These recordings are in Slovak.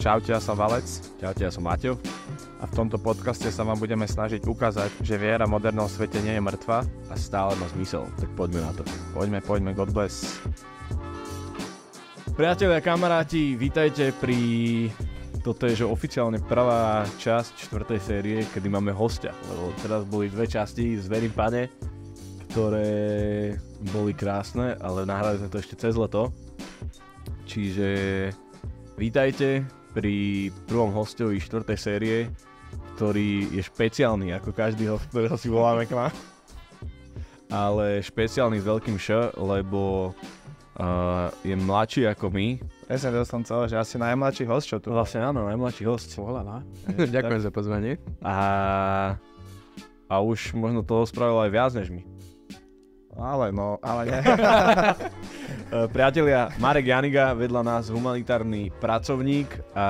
Čaute, ja som Valec. Čaute, ja som Maťo. A v tomto podcaste sa vám budeme snažiť ukázať, že viera v modernom svete nie je mŕtva a stále má zmysel. Tak poďme na to. Poďme, poďme, God bless. Priatelia, kamaráti, vítajte pri... Toto je že oficiálne prvá časť čtvrtej série, kedy máme hostia. Lebo teraz boli dve časti z Verím Pane, ktoré boli krásne, ale nahrali sme to ešte cez leto. Čiže vítajte, pri prvom hostovi štvrtej série, ktorý je špeciálny, ako každý host, ktorého si voláme k nám. Ale špeciálny s veľkým š, lebo uh, je mladší ako my. Ja som to som celé, že asi najmladší host, čo tu? Vlastne áno, najmladší host. Vola, Ďakujem tak. za pozvanie. A, a už možno toho spravil aj viac než my. Ale no, ale nie. Eh, priatelia, Marek Janiga, vedľa nás humanitárny pracovník a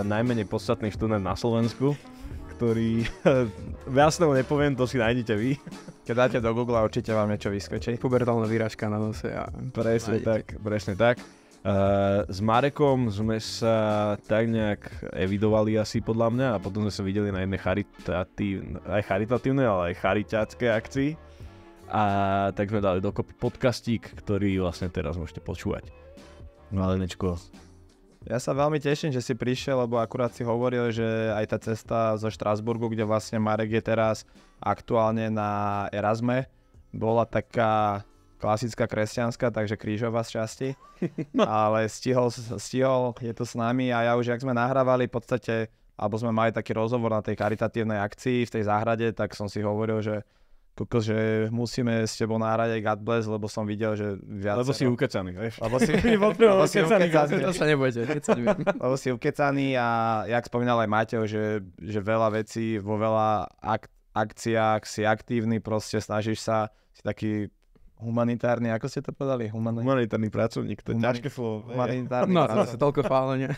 najmenej podstatný študent na Slovensku, ktorý, eh, jasne nepoviem, to si nájdete vy. Keď dáte do Google, určite vám niečo vyskočí. Pubertálna výražka na nose a... Presne nájdete. tak, presne tak. Uh, s Marekom sme sa tak nejak evidovali asi podľa mňa a potom sme sa videli na jednej charitatívnej, aj charitatívnej, ale aj charitátskej akcii a tak sme dali dokopy podcastík, ktorý vlastne teraz môžete počúvať. No ale nečko. Ja sa veľmi teším, že si prišiel, lebo akurát si hovoril, že aj tá cesta zo Štrásburgu, kde vlastne Marek je teraz aktuálne na Erasme, bola taká klasická kresťanská, takže krížová z časti. No. Ale stihol, stihol, je tu s nami a ja už, ak sme nahrávali, v podstate alebo sme mali taký rozhovor na tej karitatívnej akcii v tej záhrade, tak som si hovoril, že koko, že musíme s tebou náhrať aj God Bless, lebo som videl, že viac. Lebo si ukecaný, vieš? Lebo si, lebo si ukecaný. To sa nebojte, Lebo si ukecaný a jak spomínal aj Mateo, že, že veľa vecí vo veľa ak, akciách si aktívny, proste snažíš sa, si taký humanitárny, ako ste to povedali? Humanitárny, humanitárny pracovník, to je ťažké slovo. Humanitárny No, pracovník. sa toľko fálenia.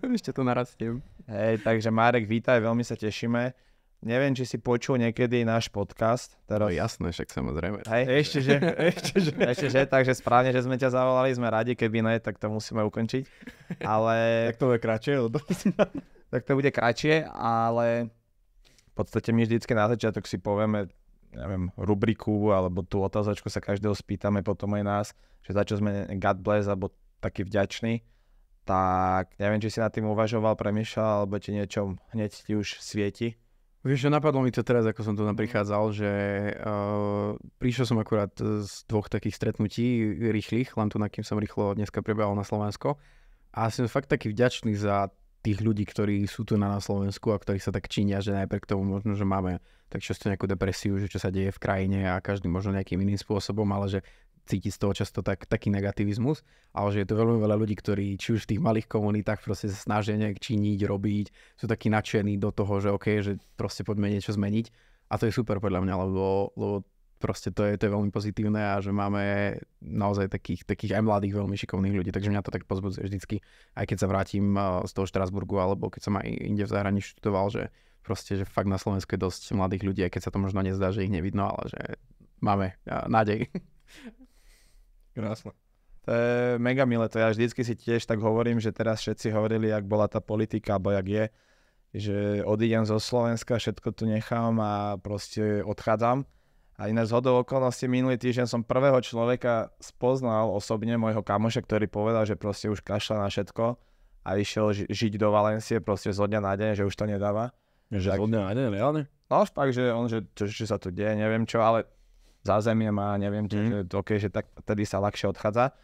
Ešte to narastiem. Hej, takže Marek, vítaj, veľmi sa tešíme. Neviem, či si počul niekedy náš podcast. Teraz... No jasné, však samozrejme. Hej, ešte že. ešte že. ešte že, takže správne, že sme ťa zavolali, sme radi, keby ne, tak to musíme ukončiť. Ale... tak to bude kratšie, lebo... tak to bude kratšie, ale v podstate my vždycky na začiatok si povieme, neviem, rubriku alebo tú otázočku sa každého spýtame potom aj nás, že za čo sme God bless alebo taký vďačný tak neviem, či si nad tým uvažoval, premýšľal, alebo ti niečo hneď ti už svieti. Vieš, napadlo mi to teraz, ako som tu mhm. prichádzal, že uh, prišiel som akurát z dvoch takých stretnutí rýchlych, len tu na kým som rýchlo dneska prebehol na Slovensko. A som fakt taký vďačný za tých ľudí, ktorí sú tu na, na Slovensku a ktorí sa tak činia, že najprv k tomu možno, že máme tak často nejakú depresiu, že čo sa deje v krajine a každý možno nejakým iným spôsobom, ale že cíti z toho často tak, taký negativizmus, ale že je to veľmi veľa ľudí, ktorí či už v tých malých komunitách proste sa snažia nejak činiť, robiť, sú takí nadšení do toho, že OK, že proste poďme niečo zmeniť a to je super podľa mňa, lebo, lebo proste to je, to je veľmi pozitívne a že máme naozaj takých, takých aj mladých veľmi šikovných ľudí, takže mňa to tak pozbudzuje vždycky, aj keď sa vrátim eh, z toho Štrasburgu alebo keď som aj inde v zahraničí študoval, že proste, že fakt na Slovensku je dosť mladých ľudí, aj keď sa to možno nezdá, že ich nevidno, ale že máme eh, nádej. Krásne. To je mega milé, to ja vždycky si tiež tak hovorím, že teraz všetci hovorili, jak bola tá politika, alebo jak je, že odídem zo Slovenska, všetko tu nechám a proste odchádzam. A iné zhodou okolnosti minulý týždeň som prvého človeka spoznal osobne, môjho kamoša, ktorý povedal, že proste už kašla na všetko a išiel ži- žiť do Valencie proste zo dňa na deň, že už to nedáva. Že tak, zo dňa na deň, reálne? No, fakt, že on, že, čo, čo sa tu deje, neviem čo, ale zázemiem a neviem, či, mm. že, mhm. okay, že tak tedy sa ľahšie odchádza.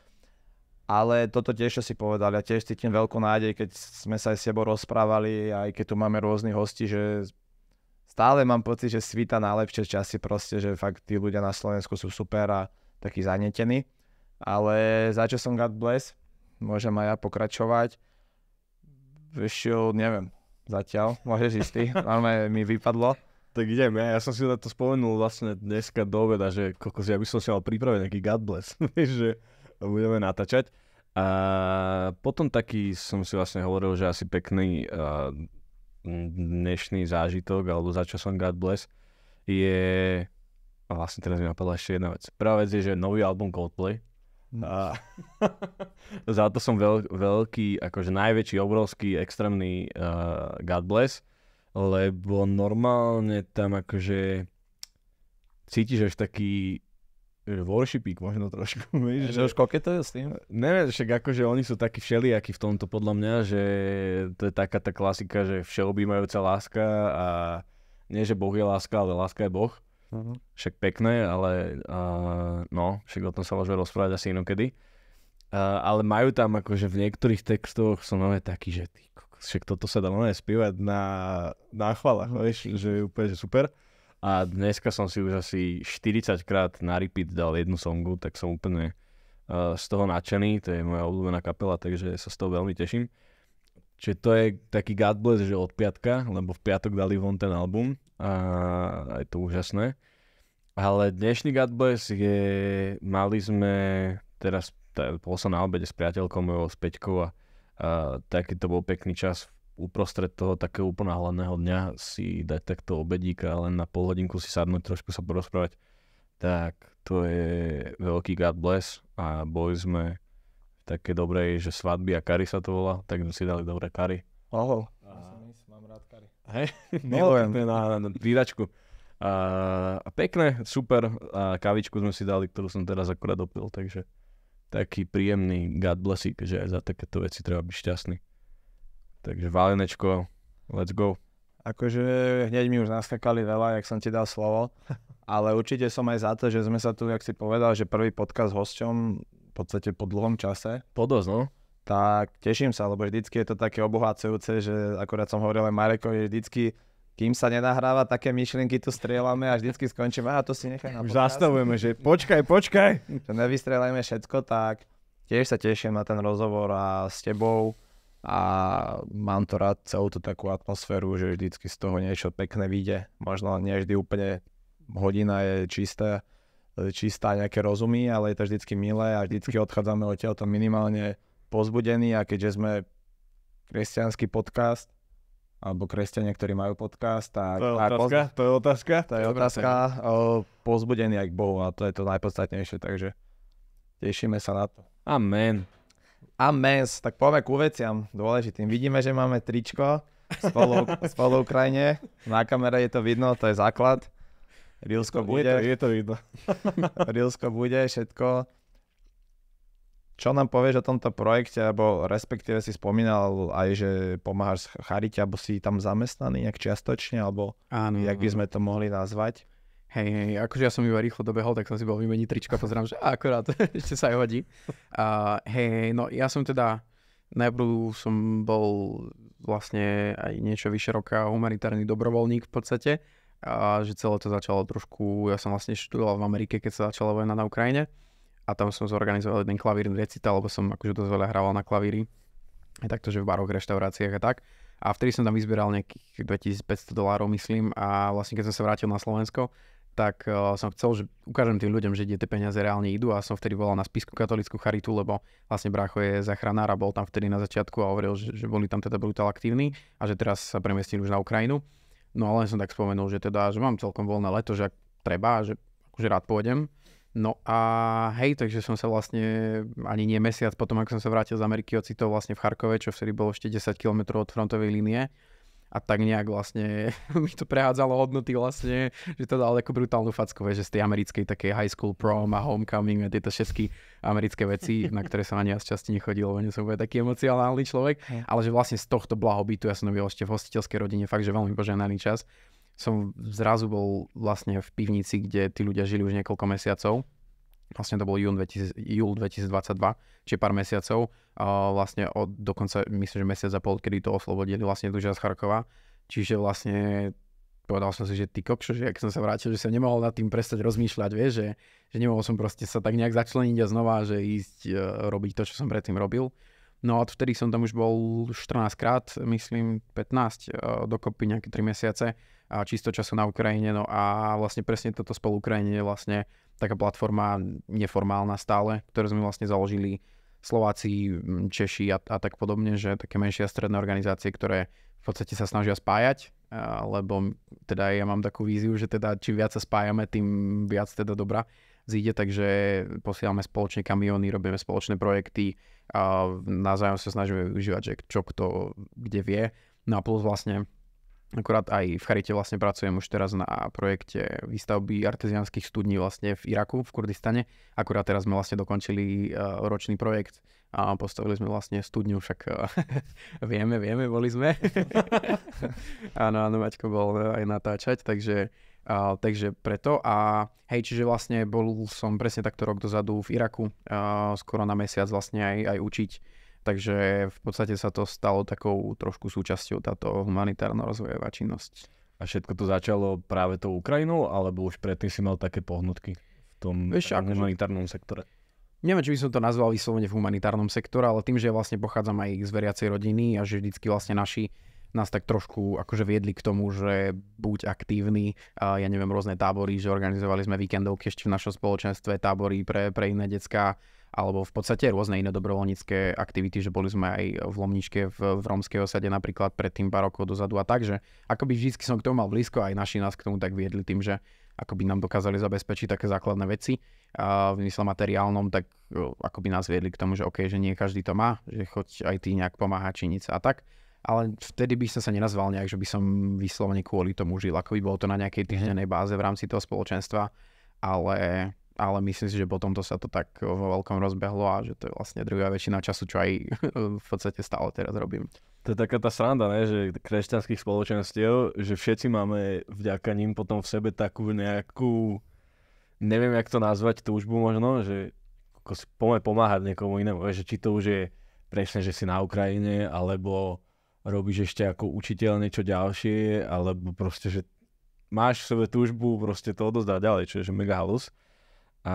Ale toto tiež, čo si povedal, ja tiež cítim veľkú nádej, keď sme sa aj s sebou rozprávali, aj keď tu máme rôznych hostí, že stále mám pocit, že svíta najlepšie časy proste, že fakt tí ľudia na Slovensku sú super a takí zanetení. Ale čo som God bless, môžem aj ja pokračovať. Vyšiel, neviem, zatiaľ, môžeš istý, ty, normálne mi vypadlo. Tak idem ja som si na to spomenul vlastne dneska do obeda, že kokos, ja by som si mal pripraviť nejaký God bless, že budeme natáčať. A potom taký som si vlastne hovoril, že asi pekný dnešný zážitok, alebo za čo som God bless, je... A vlastne teraz mi napadla ešte jedna vec. Prvá vec je, že nový album Coldplay. A za to som veľ, veľký, akože najväčší, obrovský, extrémny uh, God bless lebo normálne tam akože cítiš až taký worshipík možno trošku, vieš. Že už koketuje s tým? Neviem, však akože oni sú takí všelijakí v tomto podľa mňa, že to je taká tá klasika, že všeobjímajúca láska a nie, že Boh je láska, ale láska je Boh. Uh-huh. Však pekné, ale uh, no, však o tom sa môžeme rozprávať asi inokedy. Uh, ale majú tam akože v niektorých textoch som nové taký, že ty však toto sa dá len spievať na, na chvalách, no. vieš, že je úplne že super. A dneska som si už asi 40 krát na repeat dal jednu songu, tak som úplne uh, z toho nadšený, to je moja obľúbená kapela, takže sa z toho veľmi teším. Čiže to je taký God bless, že od piatka, lebo v piatok dali von ten album a je to úžasné. Ale dnešný God bless je, mali sme teraz, bol som na obede s priateľkou mojou, s Peťkou a a taký to bol pekný čas uprostred toho takého úplne hladného dňa si dať takto obedík a len na pol hodinku si sadnúť, trošku sa porozprávať. Tak to je veľký God bless a boli sme v takej dobrej, že svadby a kary sa to volá, tak sme si dali dobré kary. Oho, mám rád kary. Hej, no, milujem. na, na výračku. A, a pekné, super. A kavičku sme si dali, ktorú som teraz akurát dopil, takže taký príjemný God blessing, že aj za takéto veci treba byť šťastný. Takže Valenečko, let's go. Akože hneď mi už naskakali veľa, jak som ti dal slovo, ale určite som aj za to, že sme sa tu, jak si povedal, že prvý podcast s hosťom, v podstate po dlhom čase. Podosť, no. Tak teším sa, lebo vždycky je to také obohacujúce, že akorát som hovoril aj Marekovi, vždycky kým sa nenahráva, také myšlienky tu strieľame a vždycky skončíme, a to si nechaj na Už zastavujeme, že počkaj, počkaj. To nevystrelajme všetko, tak tiež sa teším na ten rozhovor a s tebou a mám to rád celú tú takú atmosféru, že vždycky z toho niečo pekné vyjde. Možno nie vždy úplne hodina je čistá, čistá nejaké rozumy, ale je to vždycky milé a vždycky odchádzame od to minimálne pozbudení a keďže sme kresťanský podcast, alebo kresťania, ktorí majú podcast. Tak, to, je otázka, poz... to je otázka. To je otázka. O, pozbudený aj k Bohu a to je to najpodstatnejšie, takže tešíme sa na to. Amen. Amen. Tak poďme ku veciam dôležitým. Vidíme, že máme tričko spolu, spolu krajine. Na kamere je to vidno, to je základ. Rilsko bude. Je to, je to vidno. Rilsko bude, všetko. Čo nám povieš o tomto projekte, alebo respektíve si spomínal aj, že pomáhaš charite, alebo si tam zamestnaný nejak čiastočne, alebo áno, jak by sme to mohli nazvať? Hej, hej, akože ja som iba rýchlo dobehol, tak som si bol vymeniť trička, a pozerám, že akorát ešte sa aj hodí. Uh, hej, hej, no ja som teda, najprv som bol vlastne aj niečo vyše roka humanitárny dobrovoľník v podstate a že celé to začalo trošku, ja som vlastne študoval v Amerike, keď sa začala vojna na Ukrajine a tam som zorganizoval jeden klavírny recital, lebo som akože dosť veľa hrával na klavíri, aj takto, že v baroch, reštauráciách a tak. A vtedy som tam vyzbieral nejakých 2500 dolárov, myslím, a vlastne keď som sa vrátil na Slovensko, tak uh, som chcel, že ukážem tým ľuďom, že tie peniaze reálne idú a som vtedy volal na spisku katolickú charitu, lebo vlastne brácho je zachranár a bol tam vtedy na začiatku a hovoril, že, že boli tam teda brutál aktívni a že teraz sa premiestnili už na Ukrajinu. No ale som tak spomenul, že teda, že mám celkom voľné leto, že ak treba, že akože rád pôjdem. No a hej, takže som sa vlastne ani nie mesiac potom, ako som sa vrátil z Ameriky, ocitol vlastne v Charkove, čo vtedy bolo ešte 10 km od frontovej línie. A tak nejak vlastne mi to prehádzalo hodnoty vlastne, že to dalo ako brutálnu facku, že z tej americkej také high school prom a homecoming a tieto všetky americké veci, na ktoré som ani ja z časti nechodil, lebo nie som úplne taký emocionálny človek, ale že vlastne z tohto blahobytu ja som robil ešte v hostiteľskej rodine fakt, že veľmi poženaný čas som zrazu bol vlastne v pivnici, kde tí ľudia žili už niekoľko mesiacov. Vlastne to bol jún 2000, júl 2022, čiže pár mesiacov. A vlastne od, dokonca, myslím, že mesiac a pol, kedy to oslobodili vlastne ľudia z Charkova. Čiže vlastne povedal som si, že ty kokšo, že ak som sa vrátil, že som nemohol nad tým prestať rozmýšľať, vieš, že, že nemohol som proste sa tak nejak začleniť a znova, že ísť uh, robiť to, čo som predtým robil. No a vtedy som tam už bol 14 krát, myslím 15, e, dokopy nejaké 3 mesiace a čisto času na Ukrajine. No a vlastne presne toto spolu Ukrajine je vlastne taká platforma neformálna stále, ktorú sme vlastne založili Slováci, Češi a, a tak podobne, že také menšie a stredné organizácie, ktoré v podstate sa snažia spájať, e, lebo teda ja mám takú víziu, že teda čím viac sa spájame, tým viac teda dobrá zíde, takže posielame spoločne kamióny, robíme spoločné projekty a navzájom sa snažíme využívať, že čo kto kde vie. No a plus vlastne akorát aj v Charite vlastne pracujem už teraz na projekte výstavby artezianských studní vlastne v Iraku, v Kurdistane. Akurát teraz sme vlastne dokončili e, ročný projekt a postavili sme vlastne studňu, však e, vieme, vieme, boli sme. áno, áno, Maťko bol e, aj natáčať, takže takže preto a hej, čiže vlastne bol som presne takto rok dozadu v Iraku, uh, skoro na mesiac vlastne aj, aj učiť, takže v podstate sa to stalo takou trošku súčasťou táto humanitárna rozvojová činnosť. A všetko to začalo práve tou Ukrajinou, alebo už predtým si mal také pohnutky v tom Vieš, akože- humanitárnom sektore? Neviem, či by som to nazval vyslovene v humanitárnom sektore, ale tým, že vlastne pochádzam aj z veriacej rodiny a že vždycky vlastne naši nás tak trošku akože viedli k tomu, že buď aktívny, ja neviem, rôzne tábory, že organizovali sme víkendovky ešte v našom spoločenstve, tábory pre, pre iné decka, alebo v podstate rôzne iné dobrovoľnícke aktivity, že boli sme aj v Lomničke v, v Romskej osade napríklad pred tým pár rokov dozadu a tak, že akoby vždy som k tomu mal blízko, aj naši nás k tomu tak viedli tým, že akoby nám dokázali zabezpečiť také základné veci a v mysle materiálnom, tak akoby nás viedli k tomu, že OK, že nie každý to má, že choď aj ty nejak pomáha činiť a tak ale vtedy by som sa nenazval nejak, že by som vyslovene kvôli tomu žil, ako by bolo to na nejakej mhm. týždennej báze v rámci toho spoločenstva, ale, ale myslím si, že potom to sa to tak vo veľkom rozbehlo a že to je vlastne druhá väčšina času, čo aj v podstate stále teraz robím. To je taká tá sranda, ne? že kresťanských spoločenstiev, že všetci máme vďaka ním potom v sebe takú nejakú, neviem, jak to nazvať, túžbu možno, že si pomáhať niekomu inému, že či to už je presne, že si na Ukrajine, alebo robíš ešte ako učiteľ niečo ďalšie, alebo proste, že máš v sebe túžbu proste to odozdať ďalej, čo je že mega halus. A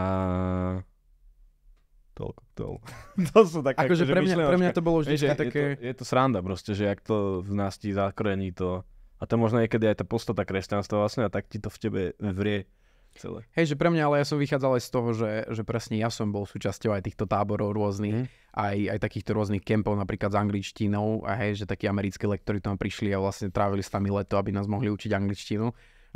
toľko k tomu. to sú také, akože, akože pre, mňa, pre mňa to bolo vždy je, také... Je to, je to sranda proste, že ak to v nás ti zakorení to... A to možno niekedy aj tá postata kresťanstva vlastne a tak ti to v tebe vrie celé. Hej, že pre mňa, ale ja som vychádzal aj z toho, že, že presne ja som bol súčasťou aj týchto táborov rôznych, mm. aj, aj takýchto rôznych kempov napríklad s angličtinou a hej, že takí americkí lektori tam prišli a vlastne trávili s nami leto, aby nás mohli učiť angličtinu.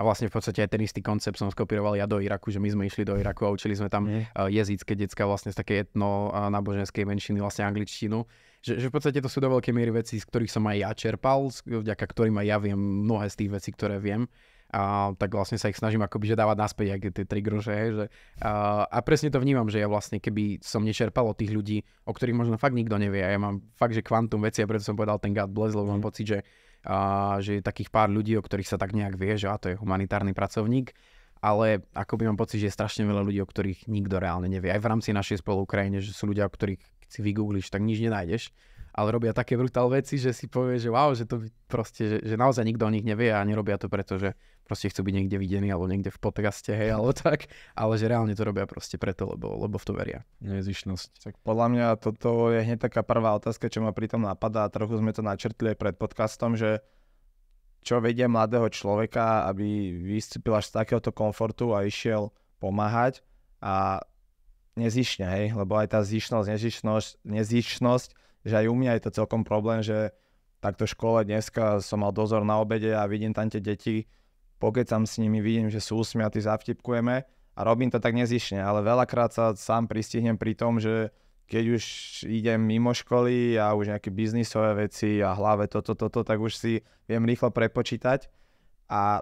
A vlastne v podstate aj ten istý koncept som skopíroval ja do Iraku, že my sme išli do Iraku a učili sme tam mhm. eh, jezické decka vlastne z také etno eh, náboženskej menšiny vlastne angličtinu. Že, že v podstate to sú do veľkej miery veci, z ktorých som aj ja čerpal, vďaka ktorým aj ja viem mnohé z tých vecí, ktoré viem a, tak vlastne sa ich snažím akoby že dávať naspäť, aké tie tri grože. Hej, že, a, a presne to vnímam, že ja vlastne keby som nečerpal od tých ľudí, o ktorých možno fakt nikto nevie. A ja mám fakt, že kvantum veci a preto som povedal ten God bless, lebo mám mhm. pocit, že, a, že je takých pár ľudí, o ktorých sa tak nejak vie, že a to je humanitárny pracovník ale akoby mám pocit, že je strašne veľa ľudí, o ktorých nikto reálne nevie. Aj v rámci našej spolu Ukrajine, že sú ľudia, o ktorých si vygoogliš, tak nič nenájdeš ale robia také brutál veci, že si povie, že wow, že to proste, že, že naozaj nikto o nich nevie a nerobia to preto, že proste chcú byť niekde videní alebo niekde v podcaste, hej, alebo tak, ale že reálne to robia proste preto, lebo, lebo v to veria. Nezišnosť. Tak podľa mňa toto je hneď taká prvá otázka, čo ma pritom napadá a trochu sme to načrtli aj pred podcastom, že čo vedie mladého človeka, aby vystúpil až z takéhoto komfortu a išiel pomáhať a nezišne, hej, lebo aj tá zišnosť, nezišnosť, nezišnosť, že aj u mňa je to celkom problém, že takto škole dneska som mal dozor na obede a vidím tam tie deti, pokecam s nimi, vidím, že sú usmiatí, zavtipkujeme a robím to tak nezišne, ale veľakrát sa sám pristihnem pri tom, že keď už idem mimo školy a už nejaké biznisové veci a hlave toto, toto, tak už si viem rýchlo prepočítať. A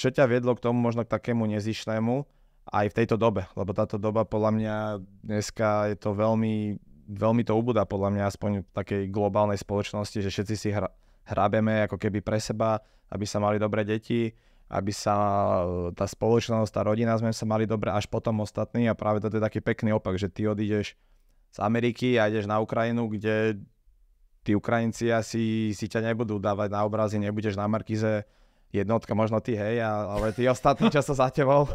čo ťa viedlo k tomu možno k takému nezišnému aj v tejto dobe? Lebo táto doba podľa mňa dneska je to veľmi, veľmi to ubúda podľa mňa aspoň v takej globálnej spoločnosti, že všetci si hra, hrabeme ako keby pre seba, aby sa mali dobré deti aby sa e, tá spoločnosť, tá rodina sme sa mali dobre až potom ostatní a práve toto je taký pekný opak, že ty odídeš z Ameriky a ideš na Ukrajinu, kde tí Ukrajinci asi si ťa nebudú dávať na obrazy, nebudeš na markize jednotka, možno ty, hej, ale tí ostatní, čo sa za tebou,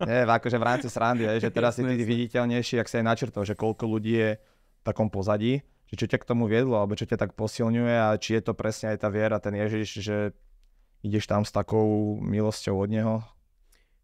nie, akože v rámci srandy, hej, že teraz si ty viditeľnejší, ak sa aj načrtol, že koľko ľudí je v takom pozadí, že čo ťa k tomu viedlo, alebo čo ťa tak posilňuje a či je to presne aj tá viera, ten Ježiš, že ideš tam s takou milosťou od neho.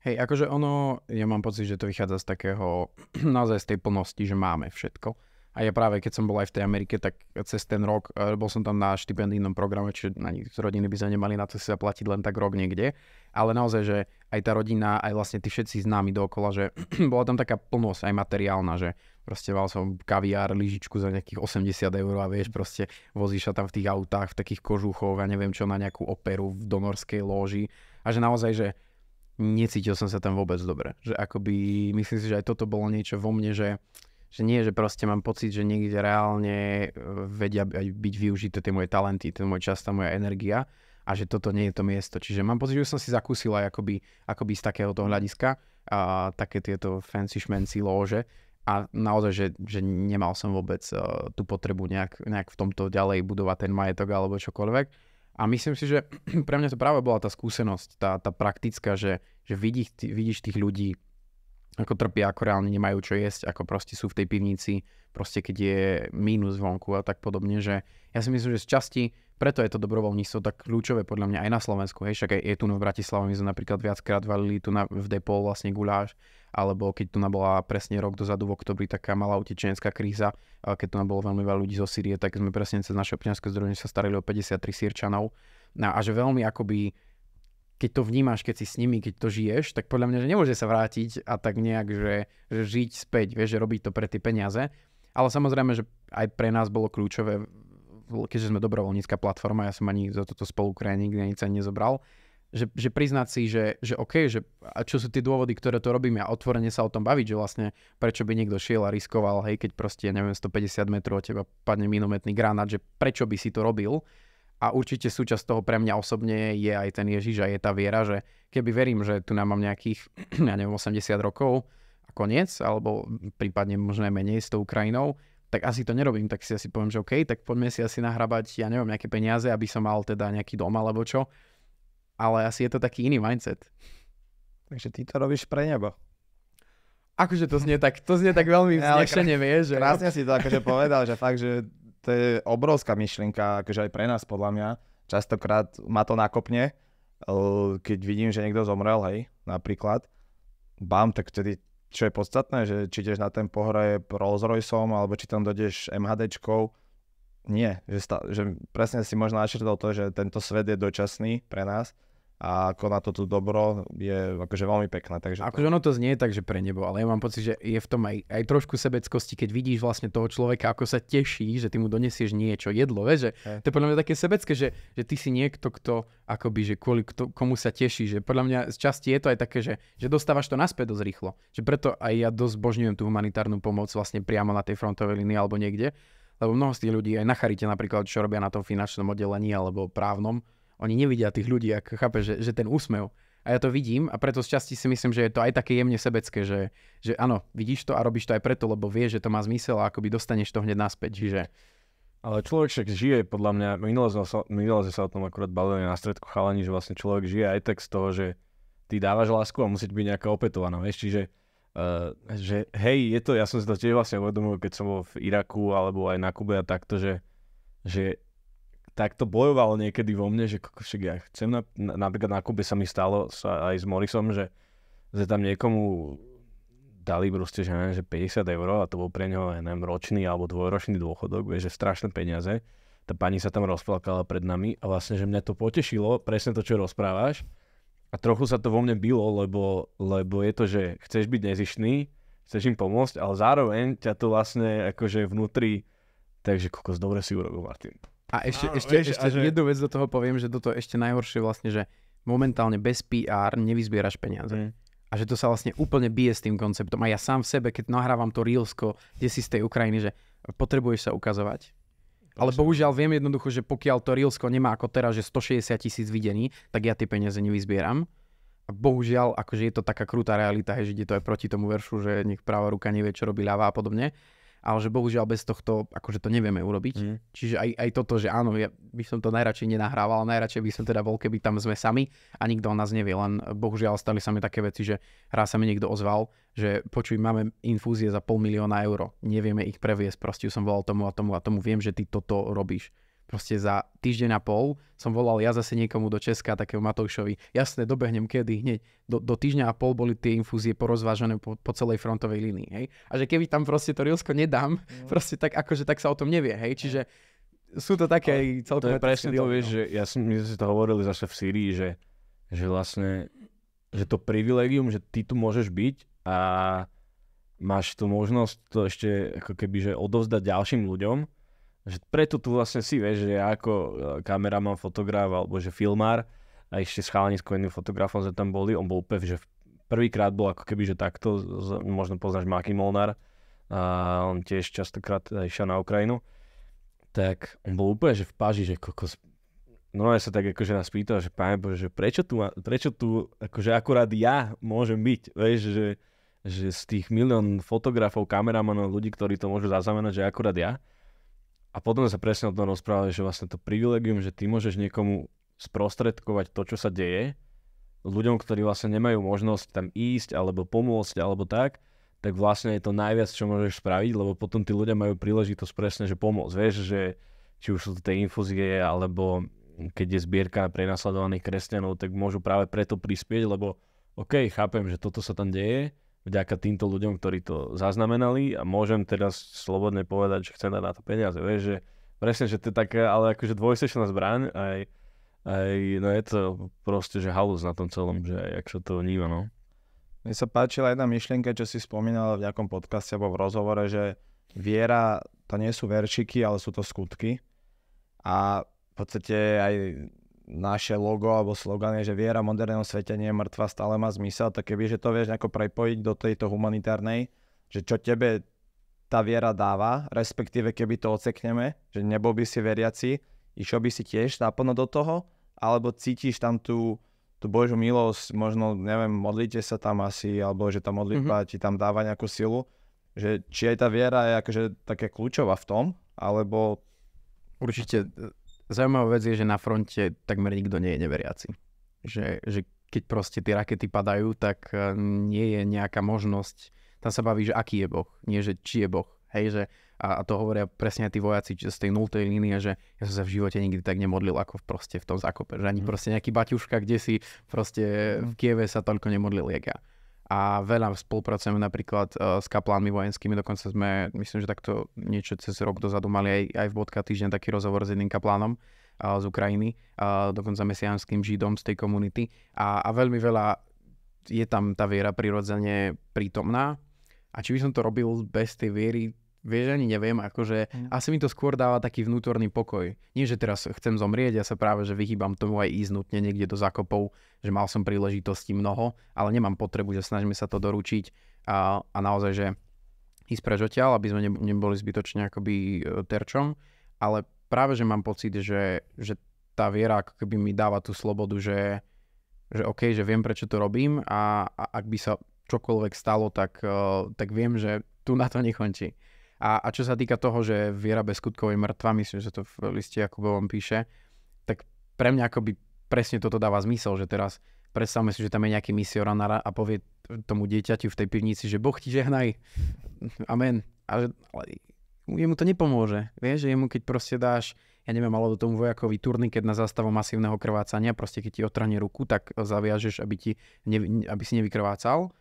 Hej, akože ono, ja mám pocit, že to vychádza z takého, naozaj z tej plnosti, že máme všetko. A ja práve, keď som bol aj v tej Amerike, tak cez ten rok, e, bol som tam na štipendijnom programe, čiže na nich rodiny by sa nemali na to si zaplatiť len tak rok niekde. Ale naozaj, že aj tá rodina, aj vlastne tí všetci známi dokola, že bola tam taká plnosť aj materiálna, že proste mal som kaviár, lyžičku za nejakých 80 eur a vieš, proste vozíš sa tam v tých autách, v takých kožuchoch a neviem čo, na nejakú operu v donorskej lóži. A že naozaj, že necítil som sa tam vôbec dobre. Že akoby, myslím si, že aj toto bolo niečo vo mne, že že nie, že proste mám pocit, že niekde reálne e, vedia byť využité tie moje talenty, ten môj čas, tá moja energia a že toto nie je to miesto. Čiže mám pocit, že som si zakúsil aj akoby, akoby z takéhoto hľadiska a také tieto fancy šmenci lóže a naozaj, že, že nemal som vôbec e, tú potrebu nejak, nejak v tomto ďalej budovať ten majetok alebo čokoľvek. A myslím si, že pre mňa to práve bola tá skúsenosť, tá, tá praktická, že, že vidí, vidíš tých ľudí, ako trpia, ako reálne nemajú čo jesť, ako proste sú v tej pivnici, proste keď je mínus vonku a tak podobne, že ja si myslím, že z časti preto je to dobrovoľníctvo tak kľúčové podľa mňa aj na Slovensku. Hej, však aj je tu no v Bratislave, my sme napríklad viackrát valili tu na, v Depol vlastne guláš, alebo keď tu bola presne rok dozadu v oktobri taká malá utečenecká kríza, keď tu bolo veľmi veľa ľudí zo Sýrie, tak sme presne cez naše občianske zdroje sa starali o 53 sírčanov. No a že veľmi akoby keď to vnímaš, keď si s nimi, keď to žiješ, tak podľa mňa, že nemôže sa vrátiť a tak nejak, že, že žiť späť, vieš, že robiť to pre tie peniaze. Ale samozrejme, že aj pre nás bolo kľúčové, keďže sme dobrovoľnícka platforma, ja som ani za toto spolukraj nikdy nič nezobral, že, že priznať si, že, že OK, že a čo sú tie dôvody, ktoré to robíme a otvorene sa o tom baviť, že vlastne prečo by niekto šiel a riskoval, hej, keď proste, ja neviem, 150 metrov od teba padne minometný granát, že prečo by si to robil, a určite súčasť toho pre mňa osobne je aj ten Ježiš a je tá viera, že keby verím, že tu nám mám nejakých, ja neviem, 80 rokov a koniec, alebo prípadne možno menej s tou krajinou, tak asi to nerobím, tak si asi poviem, že OK, tak poďme si asi nahrabať, ja neviem, nejaké peniaze, aby som mal teda nejaký dom alebo čo. Ale asi je to taký iný mindset. Takže ty to robíš pre nebo. Akože to znie tak, to znie tak veľmi vznešenie, vieš. Že... Krásne si to akože povedal, že fakt, že to je obrovská myšlienka, akože aj pre nás podľa mňa. Častokrát ma to nakopne, eh, keď vidím, že niekto zomrel, hej, napríklad. Bam, tak vtedy, čo je podstatné, že či ideš na ten pohreb Rolls Royceom, alebo či tam dojdeš MHDčkou, nie, že, sta- že presne si možno načrtol to, že tento svet je dočasný pre nás a koná to tu dobro, je akože veľmi pekné. Takže akože ono to znie tak, že pre nebo, ale ja mám pocit, že je v tom aj, aj trošku sebeckosti, keď vidíš vlastne toho človeka, ako sa teší, že ty mu donesieš niečo, jedlo, vieš, že hey. to je podľa mňa také sebecké, že, že ty si niekto, kto akoby, že kvôli kto, komu sa teší, že podľa mňa z časti je to aj také, že, že dostávaš to naspäť dosť rýchlo, že preto aj ja dosť božňujem tú humanitárnu pomoc vlastne priamo na tej frontovej línii alebo niekde, lebo mnoho z tých ľudí aj na charite napríklad, čo robia na tom finančnom oddelení alebo právnom, oni nevidia tých ľudí, ak chápe, že, že ten úsmev. A ja to vidím a preto z časti si myslím, že je to aj také jemne sebecké, že, že áno, vidíš to a robíš to aj preto, lebo vieš, že to má zmysel a akoby dostaneš to hneď naspäť. Čiže ale človek však žije, podľa mňa, minulé sme sa, minule sa o tom akurát bavili na stredku chalani, že vlastne človek žije aj tak z toho, že ty dávaš lásku a musí byť nejaká opetovaná, vieš, čiže uh, že hej, je to, ja som si to tiež vlastne uvedomil, keď som bol v Iraku alebo aj na Kube a takto, že, že tak to bojovalo niekedy vo mne, že však ja chcem, na, napríklad na Kube sa mi stalo sa aj s Morisom, že, že tam niekomu dali proste, že, neviem, že 50 eur a to bol pre neho, neviem, ročný alebo dvojročný dôchodok, vieš, že strašné peniaze. Tá pani sa tam rozplakala pred nami a vlastne, že mňa to potešilo, presne to, čo rozprávaš. A trochu sa to vo mne bylo, lebo, lebo je to, že chceš byť nezišný, chceš im pomôcť, ale zároveň ťa to vlastne akože vnútri, takže kokos, dobre si urobil, Martin. A ešte, Áno, ešte, vieš, ešte a že... jednu vec do toho poviem, že toto ešte najhoršie vlastne, že momentálne bez PR nevyzbieraš peniaze. Mm. A že to sa vlastne úplne bije s tým konceptom. A ja sám v sebe, keď nahrávam to Reelsko, kde si z tej Ukrajiny, že potrebuješ sa ukazovať. Ale bohužiaľ viem jednoducho, že pokiaľ to Reelsko nemá ako teraz, že 160 tisíc videní, tak ja tie peniaze nevyzbieram. A bohužiaľ, akože je to taká krutá realita, že ide to aj proti tomu veršu, že nech práva ruka nevie, čo robí ľava a podobne ale že bohužiaľ bez tohto, akože to nevieme urobiť. Mm. Čiže aj, aj toto, že áno, ja by som to najradšej nenahrával, ale najradšej by som teda bol, keby tam sme sami a nikto o nás nevie, len bohužiaľ stali sa mi také veci, že raz sa mi niekto ozval, že počuj, máme infúzie za pol milióna eur, nevieme ich previesť, proste som volal tomu a tomu a tomu, viem, že ty toto robíš proste za týždeň a pol som volal ja zase niekomu do Česka, takého Matoušovi. Jasné, dobehnem kedy, hneď. Do, do týždňa a pol boli tie infúzie porozvážené po, po celej frontovej línii, hej. A že keby tam proste to Rilsko nedám, mm. proste tak akože tak sa o tom nevie, hej. Čiže sú to také aj celkom... To je presne to, vieš, no. že ja som, my sme si to hovorili zase v Syrii, že, že vlastne, že to privilegium, že ty tu môžeš byť a máš tu možnosť to ešte ako keby, že odovzdať ďalším ľuďom, že preto tu vlastne si, vieš, že ja ako eh, kameraman, fotograf alebo že filmár a ešte s chalanisko jedným fotografom sme tam boli, on bol úplne, že prvýkrát bol ako keby, že takto, možno poznáš Maki Molnár, a on tiež častokrát išiel na Ukrajinu, tak on bol úplne, že v paži, že kokos, no ja sa tak akože nás pýtal, že páne Bože, že prečo tu, prečo tu akože akurát ja môžem byť, vieš, že, že z tých milión fotografov, kameramanov, ľudí, ktorí to môžu zaznamenať, že akurát ja, a potom sa presne o tom rozprávali, že vlastne to privilegium, že ty môžeš niekomu sprostredkovať to, čo sa deje, ľuďom, ktorí vlastne nemajú možnosť tam ísť alebo pomôcť alebo tak, tak vlastne je to najviac, čo môžeš spraviť, lebo potom tí ľudia majú príležitosť presne, že pomôcť. Vieš, že či už sú to tie infúzie, alebo keď je zbierka prenasledovaných kresťanov, tak môžu práve preto prispieť, lebo OK, chápem, že toto sa tam deje, vďaka týmto ľuďom, ktorí to zaznamenali a môžem teraz slobodne povedať, že chcem dať na to peniaze. Vieš, že presne, že to je taká, ale akože dvojsečná zbraň aj, aj, no je to proste, že halus na tom celom, že aj, ak sa to vníma, no. Mne sa páčila jedna myšlienka, čo si spomínala v nejakom podcaste alebo v rozhovore, že viera, to nie sú verčiky, ale sú to skutky. A v podstate aj naše logo alebo slogan je, že viera v svete nie je mŕtva, stále má zmysel, tak keby, že to vieš nejako prepojiť do tejto humanitárnej, že čo tebe tá viera dáva, respektíve keby to ocekneme, že nebol by si veriaci, išiel by si tiež naplno do toho, alebo cítiš tam tú, tú Božú milosť, možno, neviem, modlíte sa tam asi, alebo že tá modlitba mm-hmm. ti tam dáva nejakú silu, že či aj tá viera je akože také kľúčová v tom, alebo... Určite Zaujímavá vec je, že na fronte takmer nikto nie je neveriaci. Že, že keď proste tie rakety padajú, tak eh, nie je nejaká možnosť, tam sa baví, že aký je Boh, nie že či je Boh. Hej, že, a, a to hovoria presne aj tí vojaci že z tej nultej línie, že ja som sa v živote nikdy tak nemodlil ako v, proste v tom zákope. Že ani mm. proste nejaký baťuška, kde si proste v Kieve sa toľko nemodlil, jak ja a veľa spolupracujeme napríklad uh, s kaplánmi vojenskými, dokonca sme, myslím, že takto niečo cez rok dozadu mali aj, aj v bodka týždeň taký rozhovor s jedným kaplánom uh, z Ukrajiny, uh, dokonca mesiánským židom z tej komunity a, a veľmi veľa je tam tá viera prirodzene prítomná a či by som to robil bez tej viery, Vieš, ani neviem, akože mm. asi mi to skôr dáva taký vnútorný pokoj. Nie, že teraz chcem zomrieť, ja sa práve, že vyhýbam tomu aj ísť nutne niekde do zakopov, že mal som príležitosti mnoho, ale nemám potrebu, že snažíme sa to doručiť a, a naozaj, že ísť preč aby sme neboli zbytočne akoby e, terčom, ale práve, že mám pocit, že, že tá viera ako keby mi dáva tú slobodu, že, že OK, že viem, prečo to robím a, a ak by sa čokoľvek stalo, tak, e, tak viem, že tu na to nekončí. A, a čo sa týka toho, že viera bez skutkov je mŕtva, myslím, že to v liste Jakubovom píše, tak pre mňa akoby presne toto dáva zmysel, že teraz predstavme si, že tam je nejaký misionár a povie tomu dieťaťu v tej pivnici, že Boh ti žehnaj, amen. A že, ale jemu to nepomôže, vieš, že jemu keď proste dáš, ja neviem, malo do tomu turný, turniket na zástavu masívneho krvácania, proste keď ti otrhne ruku, tak zaviažeš, aby, ti, ne, aby si nevykrvácal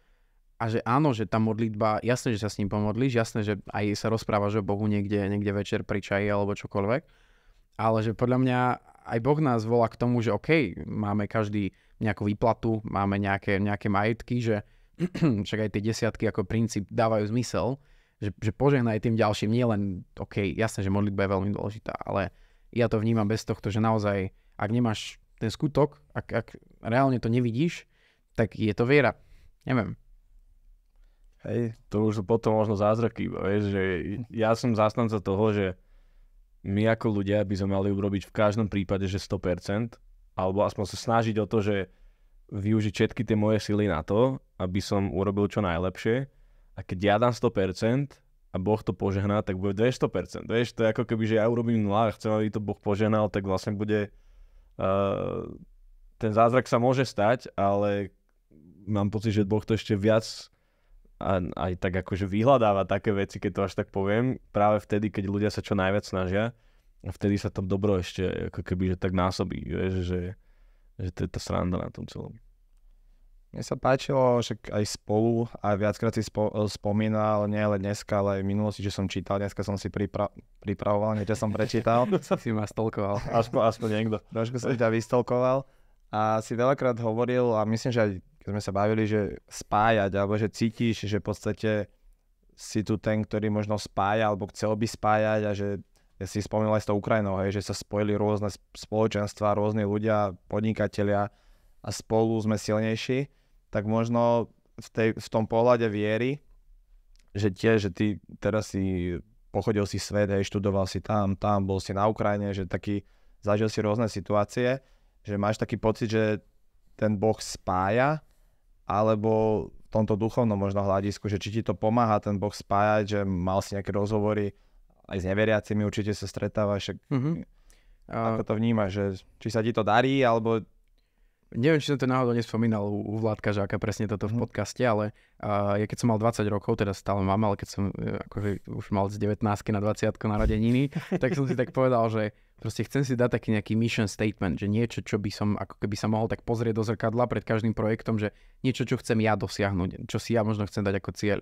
a že áno, že tá modlitba, jasné, že sa s ním pomodlíš, jasné, že aj sa rozprávaš o Bohu niekde, niekde večer pri čaji alebo čokoľvek, ale že podľa mňa aj Boh nás volá k tomu, že OK, máme každý nejakú výplatu, máme nejaké, nejaké majetky, že však aj tie desiatky ako princíp dávajú zmysel, že, že požehnaj tým ďalším, nie len OK, jasné, že modlitba je veľmi dôležitá, ale ja to vnímam bez tohto, že naozaj, ak nemáš ten skutok, ak, ak reálne to nevidíš, tak je to viera. Neviem, Hej, to už potom možno zázraky, vieš, že ja som zastanca toho, že my ako ľudia by sme mali urobiť v každom prípade, že 100%, alebo aspoň sa snažiť o to, že využiť všetky tie moje sily na to, aby som urobil čo najlepšie. A keď ja dám 100% a Boh to požehná, tak bude 200%. Vieš, to je ako keby, že ja urobím 0 a chcem, aby to Boh požehnal, tak vlastne bude... Uh, ten zázrak sa môže stať, ale mám pocit, že Boh to ešte viac a aj tak akože vyhľadáva také veci, keď to až tak poviem, práve vtedy, keď ľudia sa čo najviac snažia a vtedy sa to dobro ešte ako keby, že tak násobí, vieš, že, že to je tá sranda na tom celom. Mne sa páčilo, že aj spolu, a viackrát si spo, e, spomínal, nie len dneska, ale aj v minulosti, že som čítal, dneska som si pripra- pripravoval, niečo som prečítal. sa si ma stolkoval. Aspoň, aspoň niekto. Trošku som ťa vystolkoval. A si veľakrát hovoril, a myslím, že aj keď sme sa bavili, že spájať, alebo že cítiš, že v podstate si tu ten, ktorý možno spája, alebo chcel by spájať a že ja si spomínal aj s tou Ukrajinou, hej, že sa spojili rôzne spoločenstva, rôzne ľudia, podnikatelia a spolu sme silnejší, tak možno v, tej, v tom pohľade viery, že tie, že ty teraz si pochodil si svet, hej, študoval si tam, tam, bol si na Ukrajine, že taký, zažil si rôzne situácie, že máš taký pocit, že ten Boh spája alebo v tomto duchovnom možno hľadisku, že či ti to pomáha ten Boh spájať, že mal si nejaké rozhovory aj s neveriacimi, určite sa stretávaš, mm-hmm. ako to vnímaš, že či sa ti to darí, alebo Neviem, či som to náhodou nespomínal u, u Vládka Žáka presne toto v mhm. podcaste, ale uh, ja keď som mal 20 rokov, teda stále mám, ale keď som uh, akože už mal z 19 na 20 narodeniny, tak som si tak povedal, že proste chcem si dať taký nejaký mission statement, že niečo, čo by som ako keby sa mohol tak pozrieť do zrkadla pred každým projektom, že niečo, čo chcem ja dosiahnuť, čo si ja možno chcem dať ako cieľ